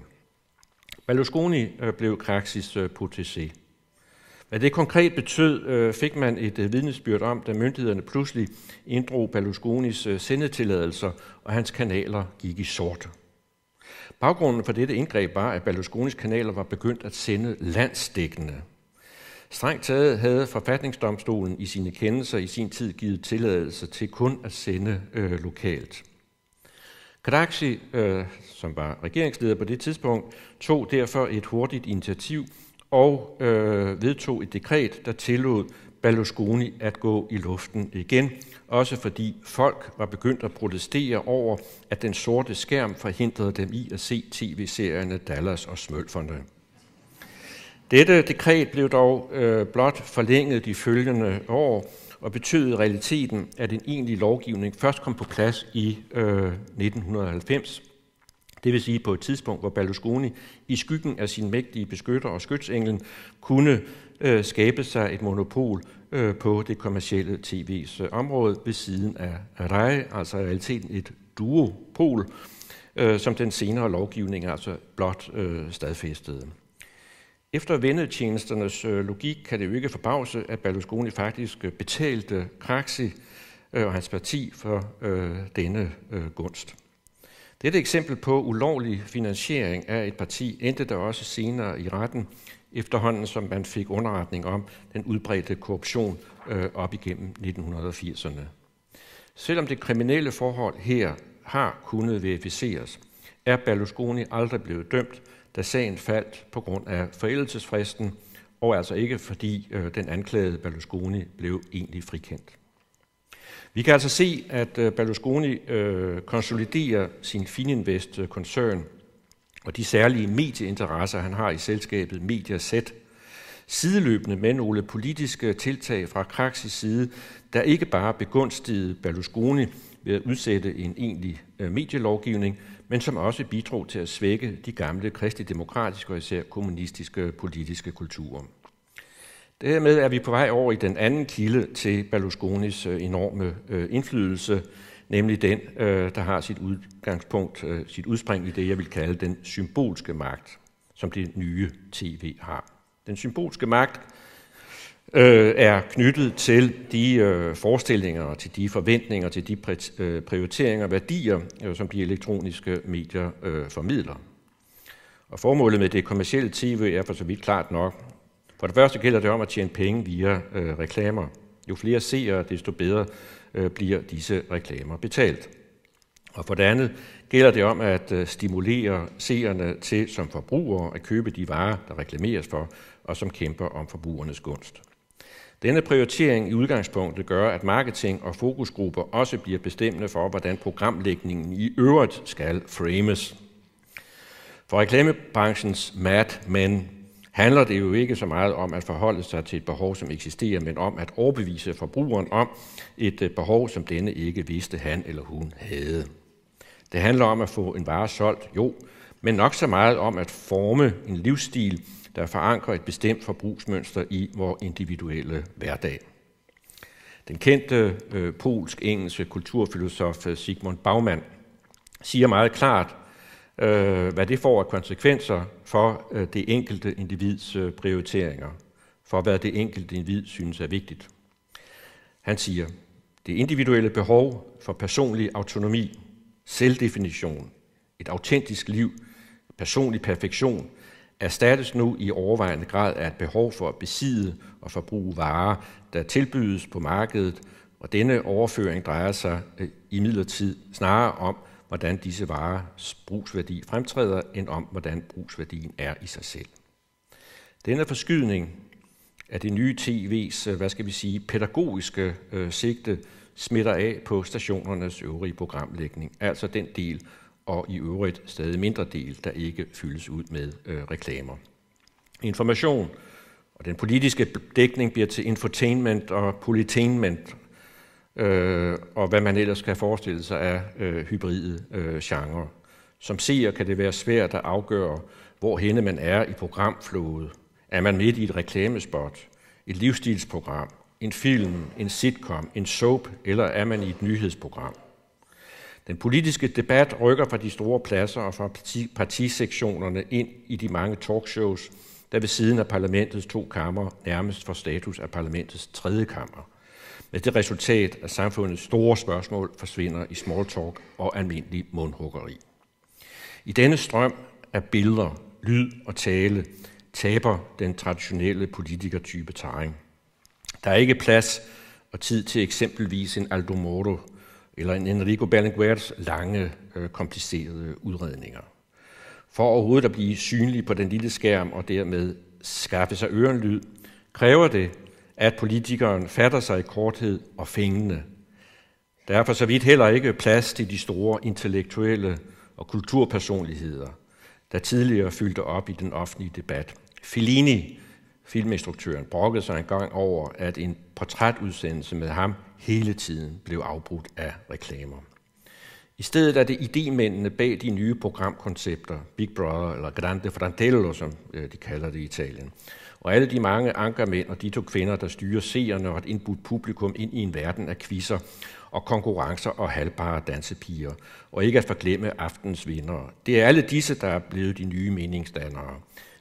Berlusconi øh, blev Kraxis øh, protégé. Hvad det konkret betød, øh, fik man et øh, vidnesbyrd om, da myndighederne pludselig inddrog Berlusconis øh, sendetilladelser, og hans kanaler gik i sort. Baggrunden for dette indgreb var, at Berlusconis kanaler var begyndt at sende landsdækkende. Strengt taget havde forfatningsdomstolen i sine kendelser i sin tid givet tilladelse til kun at sende øh, lokalt. Kadaxi, øh, som var regeringsleder på det tidspunkt, tog derfor et hurtigt initiativ – og øh, vedtog et dekret, der tillod Berlusconi at gå i luften igen, også fordi folk var begyndt at protestere over, at den sorte skærm forhindrede dem i at se tv-serierne Dallas og Smølferne. Dette dekret blev dog øh, blot forlænget de følgende år, og betød i realiteten, at en egentlig lovgivning først kom på plads i øh, 1990. Det vil sige på et tidspunkt, hvor Berlusconi i skyggen af sin mægtige beskytter og skytsenglen kunne øh, skabe sig et monopol øh, på det kommercielle tv's øh, område ved siden af RAI, altså i realiteten et duopol, øh, som den senere lovgivning altså blot øh, stadfæstede. Efter vendetjenesternes øh, logik kan det jo ikke forbavse, at Berlusconi faktisk øh, betalte Kraxi øh, og hans parti for øh, denne øh, gunst. Dette eksempel på ulovlig finansiering af et parti endte der også senere i retten, efterhånden som man fik underretning om den udbredte korruption øh, op igennem 1980'erne. Selvom det kriminelle forhold her har kunnet verificeres, er Berlusconi aldrig blevet dømt, da sagen faldt på grund af forældelsesfristen, og altså ikke fordi øh, den anklagede Berlusconi blev egentlig frikendt. Vi kan altså se, at øh, Berlusconi øh, konsoliderer sin Fininvest-koncern og de særlige medieinteresser, han har i selskabet Mediaset, sideløbende med nogle politiske tiltag fra Kraxis side, der ikke bare begunstigede Berlusconi ved at udsætte en egentlig øh, medielovgivning, men som også bidrog til at svække de gamle kristendemokratiske og især kommunistiske politiske kulturer. Dermed er vi på vej over i den anden kilde til Berlusconis øh, enorme øh, indflydelse, nemlig den, øh, der har sit udgangspunkt, sit udspring i det, jeg vil kalde den symbolske magt, som det nye tv har. Den symbolske magt er knyttet til de forestillinger, til de forventninger, til de prioriteringer og værdier, som de elektroniske medier formidler. Og formålet med det kommercielle tv er for så vidt klart nok, for det første gælder det om at tjene penge via øh, reklamer. Jo flere seere, desto bedre øh, bliver disse reklamer betalt. Og for det andet gælder det om at øh, stimulere seerne til som forbrugere at købe de varer, der reklameres for, og som kæmper om forbrugernes gunst. Denne prioritering i udgangspunktet gør, at marketing og fokusgrupper også bliver bestemmende for, hvordan programlægningen i øvrigt skal frames. For reklamebranchens mad men handler det jo ikke så meget om at forholde sig til et behov, som eksisterer, men om at overbevise forbrugeren om et øh, behov, som denne ikke vidste han eller hun havde. Det handler om at få en vare solgt, jo, men nok så meget om at forme en livsstil, der forankrer et bestemt forbrugsmønster i vores individuelle hverdag. Den kendte øh, polsk-engelske kulturfilosof øh, Sigmund Baumann siger meget klart, øh, hvad det får af konsekvenser, for øh, det enkelte individs øh, prioriteringer, for hvad det enkelte individ synes er vigtigt. Han siger, det individuelle behov for personlig autonomi, selvdefinition, et autentisk liv, personlig perfektion, erstattes nu i overvejende grad af et behov for at besidde og forbruge varer, der tilbydes på markedet, og denne overføring drejer sig øh, i midlertid snarere om hvordan disse varers brugsværdi fremtræder, end om, hvordan brugsværdien er i sig selv. Denne forskydning af det nye tv's, øh, hvad skal vi sige, pædagogiske øh, sigte, smitter af på stationernes øvrige programlægning, altså den del og i øvrigt stadig mindre del, der ikke fyldes ud med øh, reklamer. Information og den politiske dækning bliver til infotainment og politainment, øh, og hvad man ellers kan forestille sig af øh, hybride øh, genre. Som seer kan det være svært at afgøre, hvor henne man er i programflådet. Er man midt i et reklamespot, et livsstilsprogram, en film, en sitcom, en soap, eller er man i et nyhedsprogram? Den politiske debat rykker fra de store pladser og fra parti- partisektionerne ind i de mange talkshows, der ved siden af parlamentets to kammer nærmest får status af parlamentets tredje kammer – med det resultat, at samfundets store spørgsmål forsvinder i small talk og almindelig mundhuggeri. I denne strøm af billeder, lyd og tale taber den traditionelle politikertype terræn. Der er ikke plads og tid til eksempelvis en Aldo Moro eller en Enrico Berlinguers lange, øh, komplicerede udredninger. For overhovedet at blive synlig på den lille skærm og dermed skaffe sig ørenlyd, kræver det, at politikeren fatter sig i korthed og fængende. Der er for så vidt heller ikke plads til de store intellektuelle og kulturpersonligheder, der tidligere fyldte op i den offentlige debat. Fellini, filminstruktøren, brokkede sig gang over, at en portrætudsendelse med ham hele tiden blev afbrudt af reklamer. I stedet er det idémændene bag de nye programkoncepter, Big Brother eller Grande Fratello, som øh, de kalder det i Italien, og alle de mange ankermænd og de to kvinder, der styrer seerne og et indbudt publikum ind i en verden af quizzer og konkurrencer og halvbare dansepiger. Og ikke at forglemme aftens vindere. Det er alle disse, der er blevet de nye meningsdannere.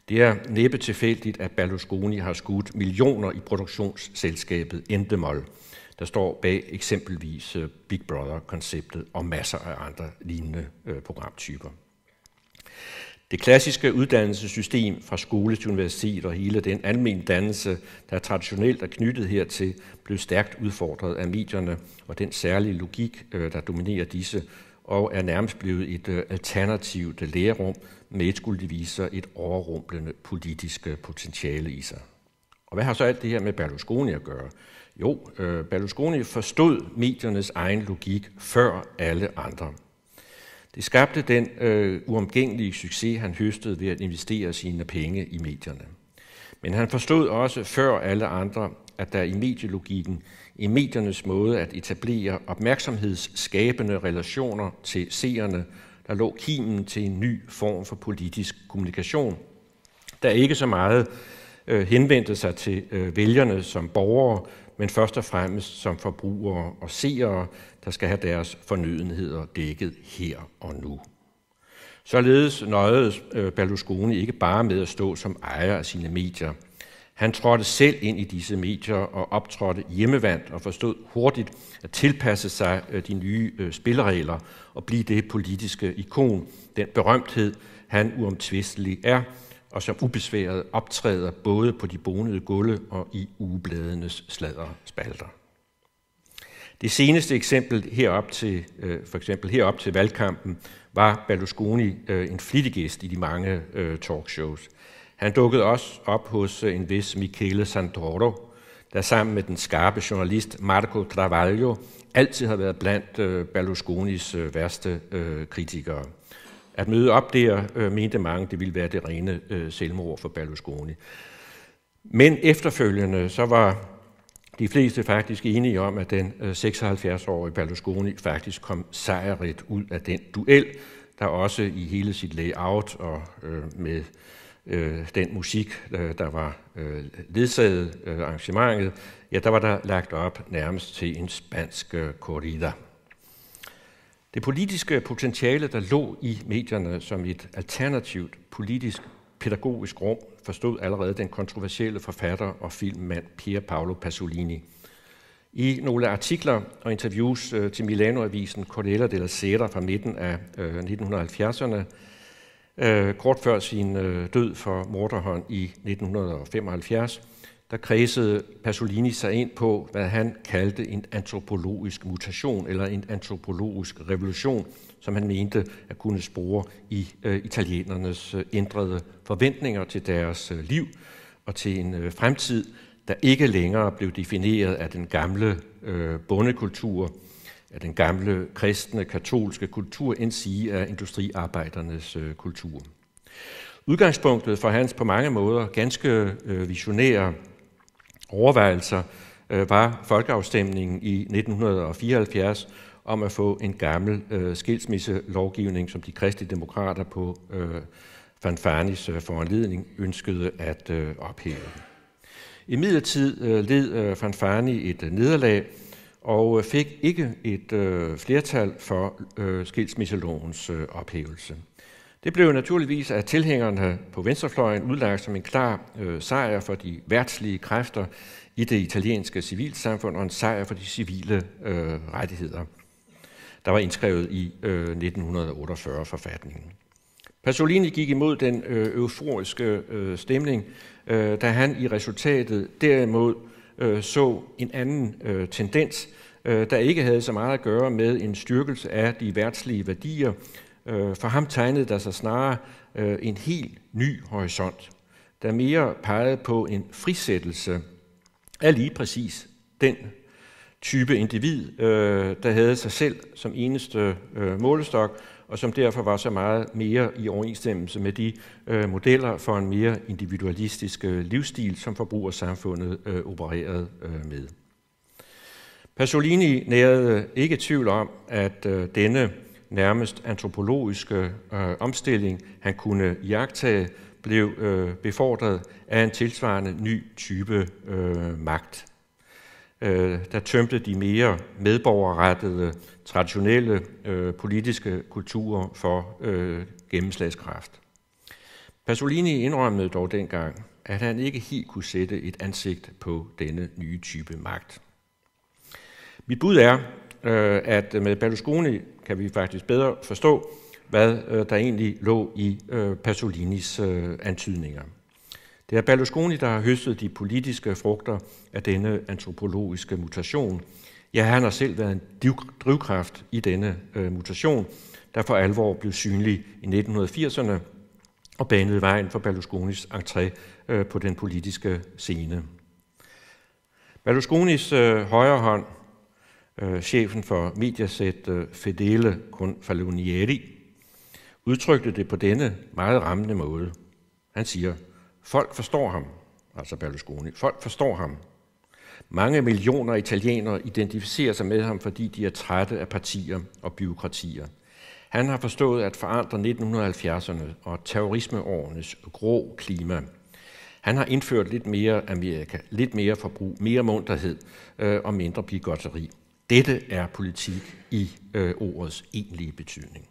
Det er næppe tilfældigt, at Berlusconi har skudt millioner i produktionsselskabet Endemol, der står bag eksempelvis øh, Big Brother-konceptet og masser af andre lignende øh, programtyper. Det klassiske uddannelsessystem fra skole til universitet og hele den almen dannelse, der traditionelt er knyttet hertil, blev stærkt udfordret af medierne og den særlige logik, øh, der dominerer disse, og er nærmest blevet et øh, alternativt lærerum med et skulle de vise et overrumplende politisk potentiale i sig. Og hvad har så alt det her med Berlusconi at gøre? Jo, øh, Berlusconi forstod mediernes egen logik før alle andre – det skabte den øh, uomgængelige succes, han høstede ved at investere sine penge i medierne. Men han forstod også før alle andre, at der i medielogikken, i mediernes måde at etablere opmærksomhedsskabende relationer til seerne, der lå kimen til en ny form for politisk kommunikation, der ikke så meget øh, henvendte sig til øh, vælgerne som borgere, men først og fremmest som forbrugere og seere, der skal have deres fornødenheder dækket her og nu. Således nøjede øh, Berlusconi ikke bare med at stå som ejer af sine medier. Han trådte selv ind i disse medier og optrådte hjemmevandt og forstod hurtigt at tilpasse sig øh, de nye øh, spilleregler og blive det politiske ikon, den berømthed, han uomtvisteligt er, og som ubesværet optræder både på de bonede gulve og i ugebladenes sladderspalter. Det seneste eksempel herop til, øh, for eksempel herop til valgkampen var Berlusconi øh, en flittig gæst i de mange øh, talkshows. Han dukkede også op hos en vis Michele Santoro, der sammen med den skarpe journalist Marco Travaglio altid har været blandt Berlusconis værste kritikere. At møde op der, øh, mente mange, det ville være det rene øh, selvmord for Berlusconi. Men efterfølgende, så var de fleste faktisk enige om, at den 76-årige øh, Berlusconi faktisk kom sejrigt ud af den duel, der også i hele sit layout og øh, med øh, den musik, øh, der var øh, ledsaget øh, arrangementet, ja, der var der lagt op nærmest til en spansk øh, corrida. Det politiske potentiale, der lå i medierne som et alternativt politisk pædagogisk rum, forstod allerede den kontroversielle forfatter og filmmand Pier Paolo Pasolini. I nogle artikler og interviews øh, til Milano-avisen Cordella della Sera fra midten af 1970'erne, øh, øh, kort før sin død for morderhånd i 1975, der kredsede Pasolini sig ind på, hvad han kaldte en antropologisk mutation eller en antropologisk revolution, som han mente at kunne spore i øh, italienernes øh, ændrede forventninger til deres øh, liv og til en øh, fremtid, der ikke længere blev defineret af den gamle øh, bondekultur, af den gamle kristne katolske kultur, end sige af industriarbejdernes øh, kultur. Udgangspunktet for hans på mange måder ganske øh, visionære overvejelser øh, var folkeafstemningen i 1974 om at få en gammel øh, skilsmisselovgivning, som de kristne demokrater på øh, Fanfarnis øh, foranledning ønskede at øh, ophæve. I midlertid øh, led øh, Fanfarni et øh, nederlag og øh, fik ikke et øh, flertal for øh, skilsmisselovens øh, ophævelse. Det blev naturligvis af tilhængerne på venstrefløjen udlagt som en klar øh, sejr for de værtslige kræfter i det italienske civilsamfund og en sejr for de civile øh, rettigheder, der var indskrevet i øh, 1948-forfatningen. Pasolini gik imod den øh, euforiske øh, stemning, øh, da han i resultatet derimod øh, så en anden øh, tendens, øh, der ikke havde så meget at gøre med en styrkelse af de værtslige værdier, Øh, for ham tegnede der sig snarere øh, en helt ny horisont, der mere pegede på en frisættelse af lige præcis den type individ, øh, der havde sig selv som eneste målestok, og som derfor var så meget mere i overensstemmelse med de øh, modeller for en mere individualistisk øh, livsstil, som forbrugersamfundet øh, opererede øh, med. Pasolini nærede ikke tvivl om, at øh, denne nærmest antropologiske øh, omstilling, han kunne jagtage, blev øh, befordret af en tilsvarende ny type øh, magt. Øh, der tømte de mere medborgerrettede, traditionelle øh, politiske kulturer for øh, gennemslagskraft. Pasolini indrømmede dog dengang, at han ikke helt kunne sætte et ansigt på denne nye type magt. Mit bud er, øh, at med Berlusconi kan vi faktisk bedre forstå, hvad øh, der egentlig lå i øh, Pasolinis øh, antydninger. Det er Berlusconi, der har høstet de politiske frugter af denne antropologiske mutation. Ja, han har selv været en drivkraft i denne øh, mutation, der for alvor blev synlig i 1980'erne og banede vejen for Berlusconis entré øh, på den politiske scene. Berlusconis øh, højre hånd øh, chefen for Mediaset øh, Fedele Falconieri, udtrykte det på denne meget rammende måde. Han siger, folk forstår ham, altså Berlusconi, folk forstår ham. Mange millioner italienere identificerer sig med ham, fordi de er trætte af partier og byråkratier. Han har forstået at forandre 1970'erne og terrorismeårenes grå klima. Han har indført lidt mere Amerika, lidt mere forbrug, mere munterhed øh, og mindre bigotteri. Dette er politik i øh, ordets egentlige betydning.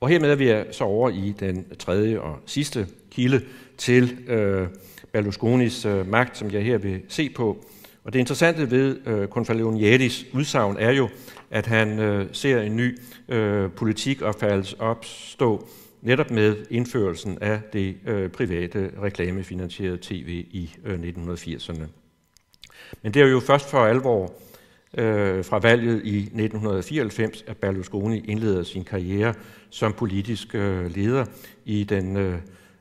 Og hermed er vi så over i den tredje og sidste kilde til øh, Berlusconis øh, magt, som jeg her vil se på. Og det interessante ved øh, Konfalionietis udsagn er jo, at han øh, ser en ny øh, politikopfattelse opstå netop med indførelsen af det øh, private reklamefinansierede tv i øh, 1980'erne. Men det er jo først for alvor øh, fra valget i 1994, at Berlusconi indleder sin karriere som politisk øh, leder i den øh,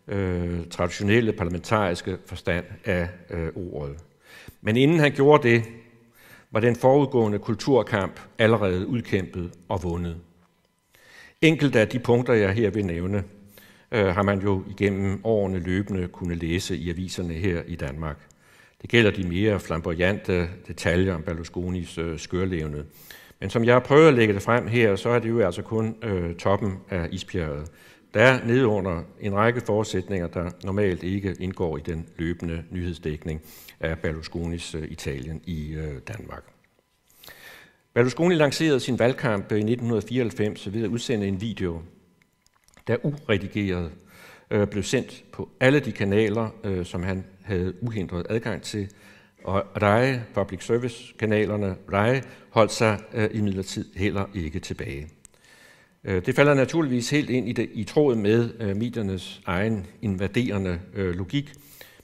øh, traditionelle parlamentariske forstand af øh, ordet. Men inden han gjorde det, var den forudgående kulturkamp allerede udkæmpet og vundet. Enkelte af de punkter, jeg her vil nævne, øh, har man jo igennem årene løbende kunne læse i aviserne her i Danmark. Det gælder de mere flamboyante detaljer om Berlusconis øh, skørlevnede. Men som jeg har prøvet at lægge det frem her, så er det jo altså kun øh, toppen af isbjerget. Der er nedunder en række forudsætninger, der normalt ikke indgår i den løbende nyhedsdækning af Berlusconis øh, Italien i øh, Danmark. Berlusconi lancerede sin valgkamp øh, i 1994 ved at udsende en video, der uredigeret øh, blev sendt på alle de kanaler, øh, som han havde uhindret adgang til, og Rai, public service-kanalerne, Rai, holdt sig øh, imidlertid heller ikke tilbage. Øh, det falder naturligvis helt ind i, det, i tråd med øh, mediernes egen invaderende øh, logik,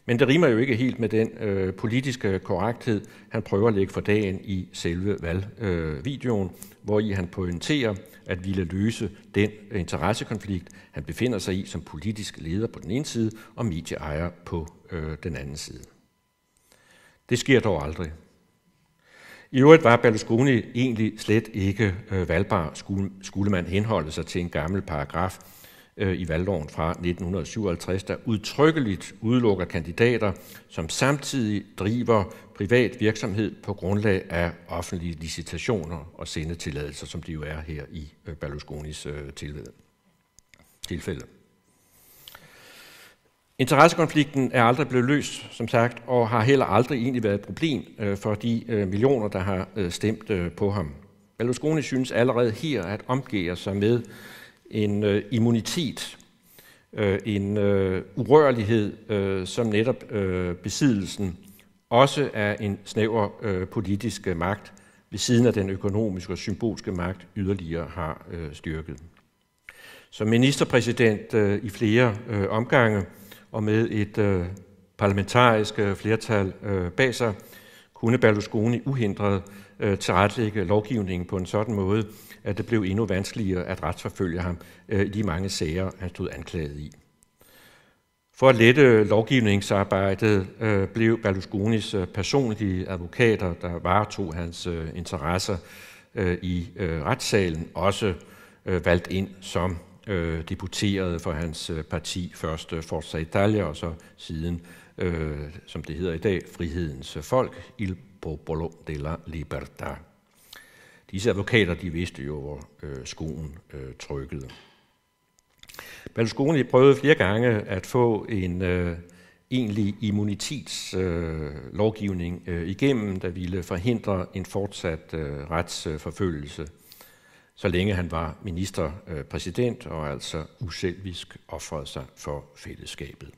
men det rimer jo ikke helt med den øh, politiske korrekthed, han prøver at lægge for dagen i selve valgvideoen, øh, hvor i han pointerer at ville løse den interessekonflikt, han befinder sig i som politisk leder på den ene side og medieejer på øh, den anden side. Det sker dog aldrig. I øvrigt var Berlusconi egentlig slet ikke øh, valgbar, skulle, skulle man henholde sig til en gammel paragraf øh, i valgloven fra 1957, der udtrykkeligt udelukker kandidater, som samtidig driver privat virksomhed på grundlag af offentlige licitationer og sendetilladelser, som de jo er her i øh, Berlusconis øh, tilfælde. Interessekonflikten er aldrig blevet løst, som sagt, og har heller aldrig egentlig været et problem øh, for de øh, millioner, der har øh, stemt øh, på ham. Berlusconi synes allerede her at omgære sig med en øh, immunitet, øh, en øh, urørlighed, øh, som netop øh, besiddelsen også er en snæver øh, politisk øh, magt ved siden af den økonomiske og symbolske magt yderligere har øh, styrket. Som ministerpræsident øh, i flere øh, omgange og med et øh, parlamentarisk øh, flertal øh, bag sig, øh, kunne Berlusconi uhindret øh, tilrettelægge lovgivningen på en sådan måde, at det blev endnu vanskeligere at retsforfølge ham øh, i de mange sager, han stod anklaget i. For at lette lovgivningsarbejdet øh, blev Berlusconis øh, personlige advokater, der varetog hans øh, interesser øh, i øh, retssalen, også øh, valgt ind som øh, deputeret for hans øh, parti, først øh, Forza Italia og så siden øh, som det hedder i dag, frihedens folk, Il Popolo della Libertà. Disse advokater, de vidste jo, hvor øh, skoen øh, trykkede. Berlusconi prøvede flere gange at få en øh, egentlig immunitetslovgivning øh, øh, igennem, der ville forhindre en fortsat øh, retsforfølgelse, så længe han var ministerpræsident øh, og altså uselvisk offrede sig for fællesskabet.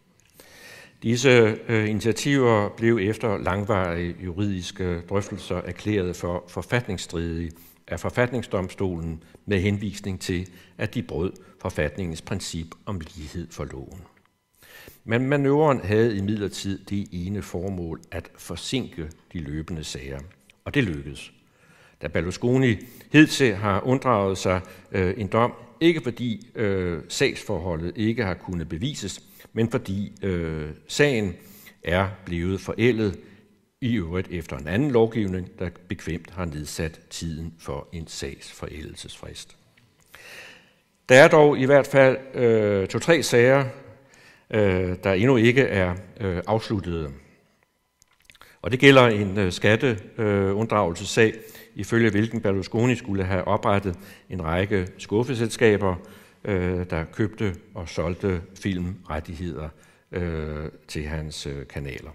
Disse øh, initiativer blev efter langvarige juridiske drøftelser erklæret for forfatningsstridige af forfatningsdomstolen med henvisning til, at de brød forfatningens princip om lighed for loven. Men manøvren havde imidlertid det ene formål at forsinke de løbende sager, og det lykkedes. Da Berlusconi hidtil har unddraget sig øh, en dom, ikke fordi øh, sagsforholdet ikke har kunnet bevises, men fordi øh, sagen er blevet forældet i øvrigt efter en anden lovgivning, der bekvemt har nedsat tiden for en sags forældelsesfrist. Der er dog i hvert fald øh, to-tre sager, øh, der endnu ikke er øh, afsluttede. Og det gælder en øh, skatteunddragelsessag, øh, ifølge hvilken Berlusconi skulle have oprettet en række skuffeselskaber, øh, der købte og solgte filmrettigheder øh, til hans øh, kanaler.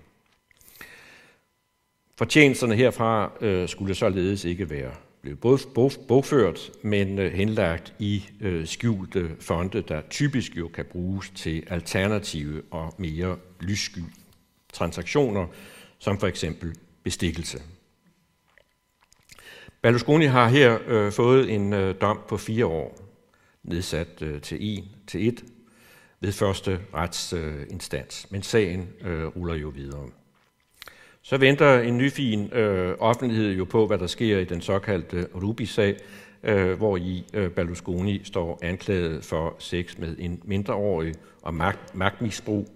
Fortjenesterne herfra øh, skulle således ikke være blevet bog, bog, bogført, men øh, henlagt i øh, skjulte fonde, der typisk jo kan bruges til alternative og mere lyssky transaktioner, som for eksempel bestikkelse. Berlusconi har her øh, fået en øh, dom på fire år nedsat øh, til, en, til et ved første retsinstans. Øh, Men sagen øh, ruller jo videre. Så venter en ny fin øh, offentlighed jo på, hvad der sker i den såkaldte Rubi-sag, øh, hvor i øh, Berlusconi står anklaget for sex med en mindreårig og magt, magtmisbrug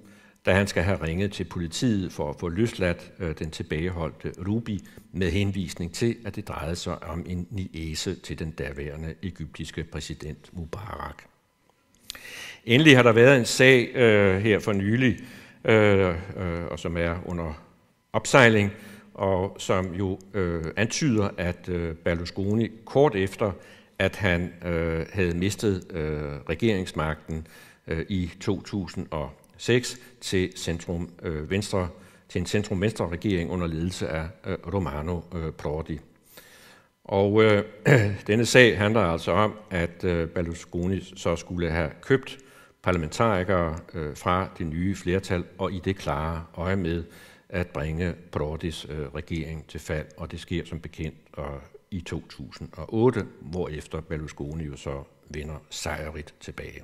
da han skal have ringet til politiet for at få løsladt øh, den tilbageholdte Rubi med henvisning til, at det drejede sig om en niese til den daværende egyptiske præsident Mubarak. Endelig har der været en sag øh, her for nylig, øh, øh, og som er under opsejling, og som jo øh, antyder, at øh, Berlusconi kort efter, at han øh, havde mistet øh, regeringsmagten øh, i 2000 og 6 til, centrum, øh, venstre, til en centrum-venstre regering under ledelse af øh, Romano øh, Prodi. Og øh, denne sag handler altså om, at øh, Berlusconi så skulle have købt parlamentarikere øh, fra det nye flertal, og i det klare øje med at bringe Prodis øh, regering til fald, og det sker som bekendt øh, og i 2008, hvor efter Berlusconi jo så vinder sejrigt tilbage.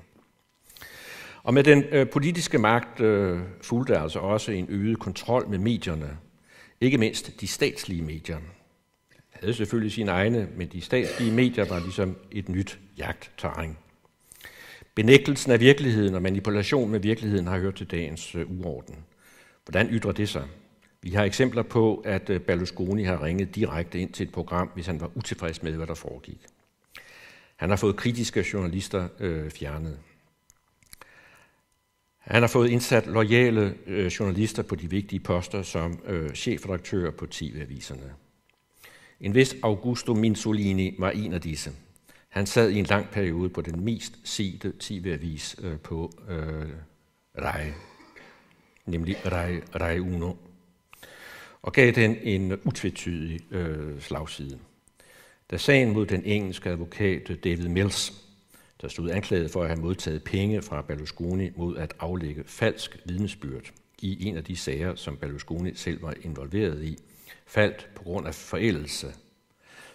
Og med den øh, politiske magt øh, fulgte altså også en øget kontrol med medierne. Ikke mindst de statslige medier. Havde selvfølgelig sine egne, men de statslige medier var ligesom et nyt jagtterræn. Benægtelsen af virkeligheden og manipulation med virkeligheden har hørt til dagens øh, uorden. Hvordan ytrer det sig? Vi har eksempler på, at øh, Berlusconi har ringet direkte ind til et program, hvis han var utilfreds med, hvad der foregik. Han har fået kritiske journalister øh, fjernet. Han har fået indsat lojale øh, journalister på de vigtige poster som øh, chefredaktør på TV-aviserne. En vis Augusto Minzolini var en af disse. Han sad i en lang periode på den mest sete TV-avis øh, på øh, Rai, nemlig Rai, Rai Uno, og gav den en utvetydig øh, slagside. Da sagen mod den engelske advokat David Mills der stod anklaget for at have modtaget penge fra Berlusconi mod at aflægge falsk vidnesbyrd i en af de sager, som Berlusconi selv var involveret i, faldt på grund af forældelse.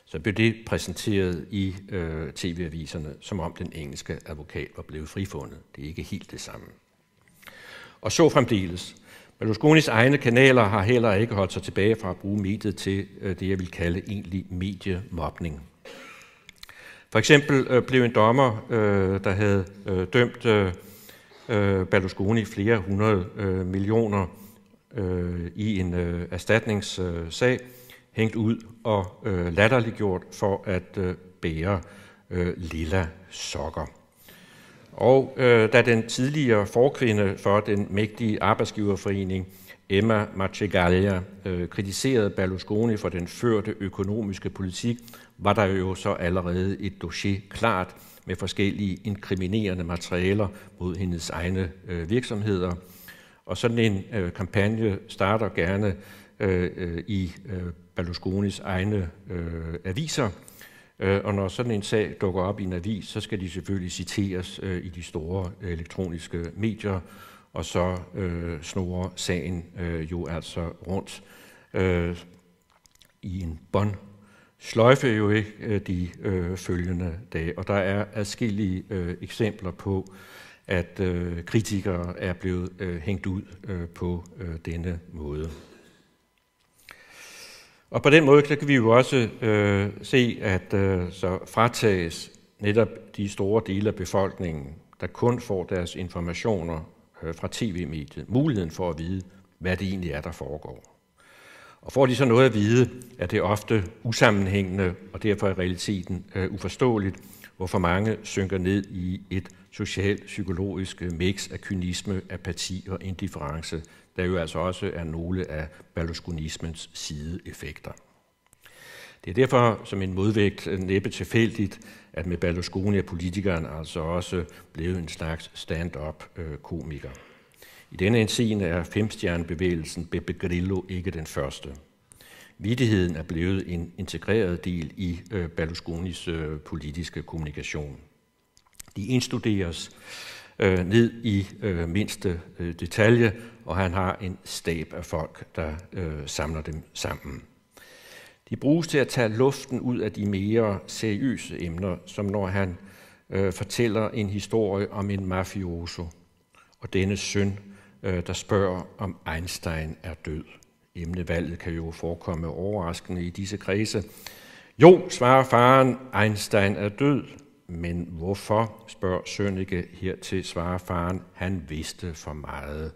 Så blev det præsenteret i øh, tv-aviserne, som om den engelske advokat var blevet frifundet. Det er ikke helt det samme. Og så fremdeles. Berlusconis egne kanaler har heller ikke holdt sig tilbage fra at bruge mediet til øh, det, jeg vil kalde egentlig mediemobning. For eksempel øh, blev en dommer, øh, der havde øh, dømt øh, øh Berlusconi flere hundrede øh, millioner øh, i en øh, erstatningssag, øh, hængt ud og øh, latterliggjort for at øh, bære øh, lilla sokker. Og øh, da den tidligere forkvinde for den mægtige arbejdsgiverforening, Emma Marcegaglia, øh, kritiserede Berlusconi for den førte økonomiske politik var der jo så allerede et dossier klart med forskellige inkriminerende materialer mod hendes egne øh, virksomheder. Og sådan en øh, kampagne starter gerne øh, øh i øh, Berlusconis egne øh, aviser, øh, og når sådan en sag dukker op i en avis, så skal de selvfølgelig citeres øh, i de store øh, elektroniske medier, og så øh, snorer sagen øh, jo altså rundt øh, i en bånd sløjfe jo ikke øh, de øh, følgende dage. Og der er adskillige øh, eksempler på, at øh, kritikere er blevet øh, hængt ud øh, på øh, denne måde. Og på den måde kan vi jo også øh, se, at øh, så fratages netop de store dele af befolkningen, der kun får deres informationer øh, fra tv-mediet, muligheden for at vide, hvad det egentlig er, der foregår. Og får de så noget at vide, at det er ofte usammenhængende og derfor er realiteten øh, uforståeligt, hvorfor mange synker ned i et socialt-psykologisk mix af kynisme, apati og indifference, der jo altså også er nogle af berlusconismens sideeffekter. Det er derfor som en modvægt øh, næppe tilfældigt, at med Berlusconi er politikeren altså også blevet en slags stand-up-komiker. Øh, i denne indseende er femstjernebevægelsen Beppe Grillo ikke den første. Vidigheden er blevet en integreret del i øh, Berlusconis øh, politiske kommunikation. De indstuderes øh, ned i øh, mindste øh, detalje, og han har en stab af folk, der øh, samler dem sammen. De bruges til at tage luften ud af de mere seriøse emner, som når han øh, fortæller en historie om en mafioso og denne søn, øh, der spørger, om Einstein er død. Emnevalget kan jo forekomme overraskende i disse kredse. Jo, svarer faren, Einstein er død. Men hvorfor, spørger Sønneke hertil, svarer faren, han vidste for meget.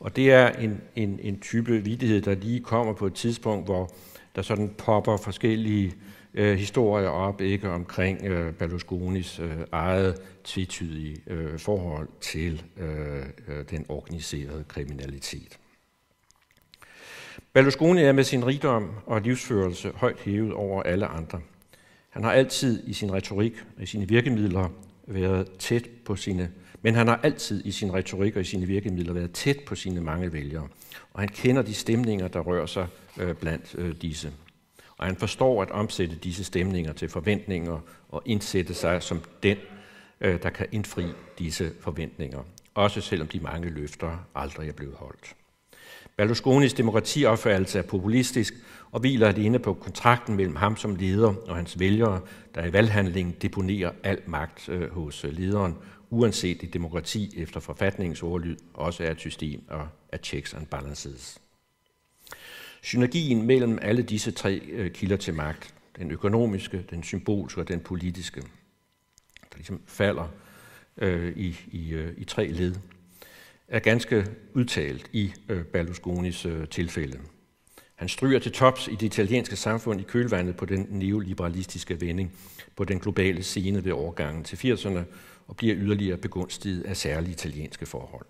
Og det er en, en, en type vidighed, der lige kommer på et tidspunkt, hvor der sådan popper forskellige øh, øh, historier op, ikke omkring øh, Berlusconis øh, eget tvetydige øh, forhold til øh, øh, den organiserede kriminalitet. Berlusconi er med sin rigdom og livsførelse højt hævet over alle andre. Han har altid i sin retorik og i sine virkemidler været tæt på sine men han har altid i sin retorik og i sine virkemidler været tæt på sine mange vælgere, og han kender de stemninger, der rører sig øh, blandt øh, disse og han forstår at omsætte disse stemninger til forventninger og indsætte sig som den, øh, der kan indfri disse forventninger, også selvom de mange løfter aldrig er blevet holdt. Berlusconis demokratiopfattelse er populistisk og hviler alene på kontrakten mellem ham som leder og hans vælgere, der i valghandlingen deponerer al magt øh, hos øh, lederen, uanset et demokrati efter forfatningens ordlyd også er et system af checks and balances. Synergien mellem alle disse tre øh, kilder til magt, den økonomiske, den symbolske og den politiske, der ligesom falder øh, i, i, øh, i tre led, er ganske udtalt i øh, Berlusconis øh, tilfælde. Han stryger til tops i det italienske samfund i kølvandet på den neoliberalistiske vending på den globale scene ved overgangen til 80'erne og bliver yderligere begunstiget af særlige italienske forhold.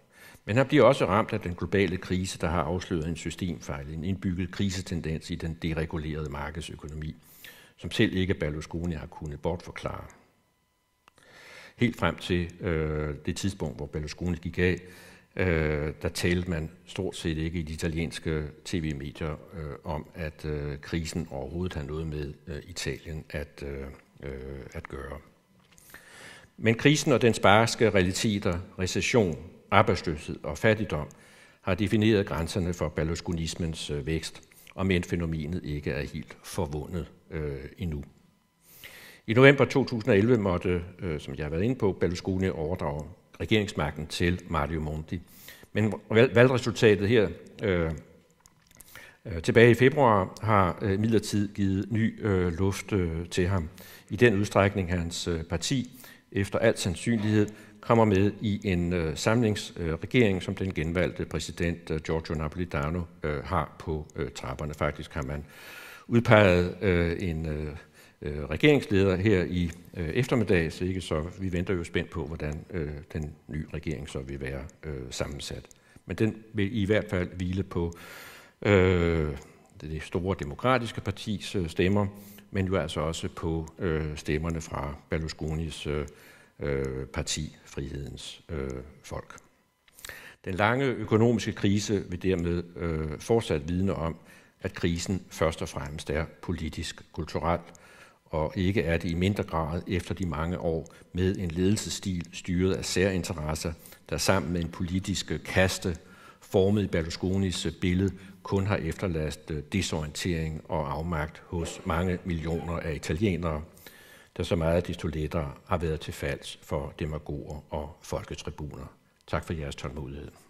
Men han bliver også ramt af den globale krise, der har afsløret en systemfejl, en indbygget krisetendens i den deregulerede markedsøkonomi, som selv ikke Berlusconi har kunnet bortforklare. Helt frem til øh, det tidspunkt, hvor Berlusconi gik af, øh, der talte man stort set ikke i de italienske tv-medier øh, om, at øh, krisen overhovedet har noget med øh, Italien at, øh, øh, at gøre. Men krisen og dens barske realiteter, recession, arbejdsløshed og fattigdom har defineret grænserne for berlusconismens øh, vækst, og men fænomenet ikke er helt forvundet øh, endnu. I november 2011 måtte, øh, som jeg har været inde på, Berlusconi overdrage regeringsmagten til Mario Monti. Men valgresultatet her øh, øh, tilbage i februar har øh, midlertid givet ny øh, luft øh, til ham. I den udstrækning hans øh, parti efter al sandsynlighed kommer med i en øh, samlingsregering, som den genvalgte præsident øh, Giorgio Napolitano øh, har på øh, trapperne. Faktisk har man udpeget øh, en øh, øh regeringsleder her i øh, eftermiddag, så, ikke, så vi venter jo spændt på, hvordan øh, den nye regering så vil være øh, sammensat. Men den vil i hvert fald hvile på øh, det store demokratiske partis øh, stemmer, men jo altså også på øh, stemmerne fra Berlusconis øh, øh, parti, frihedens øh, folk. Den lange økonomiske krise vil dermed øh, fortsat vidne om, at krisen først og fremmest er politisk, kulturel, og ikke er det i mindre grad efter de mange år med en ledelsesstil styret af særinteresser, der sammen med en politisk kaste formet i Berlusconis billede kun har efterladt øh, desorientering og afmagt hos mange millioner af italienere, der så meget desto lettere har været til falds for demagoger og folketribuner. Tak for jeres tålmodighed.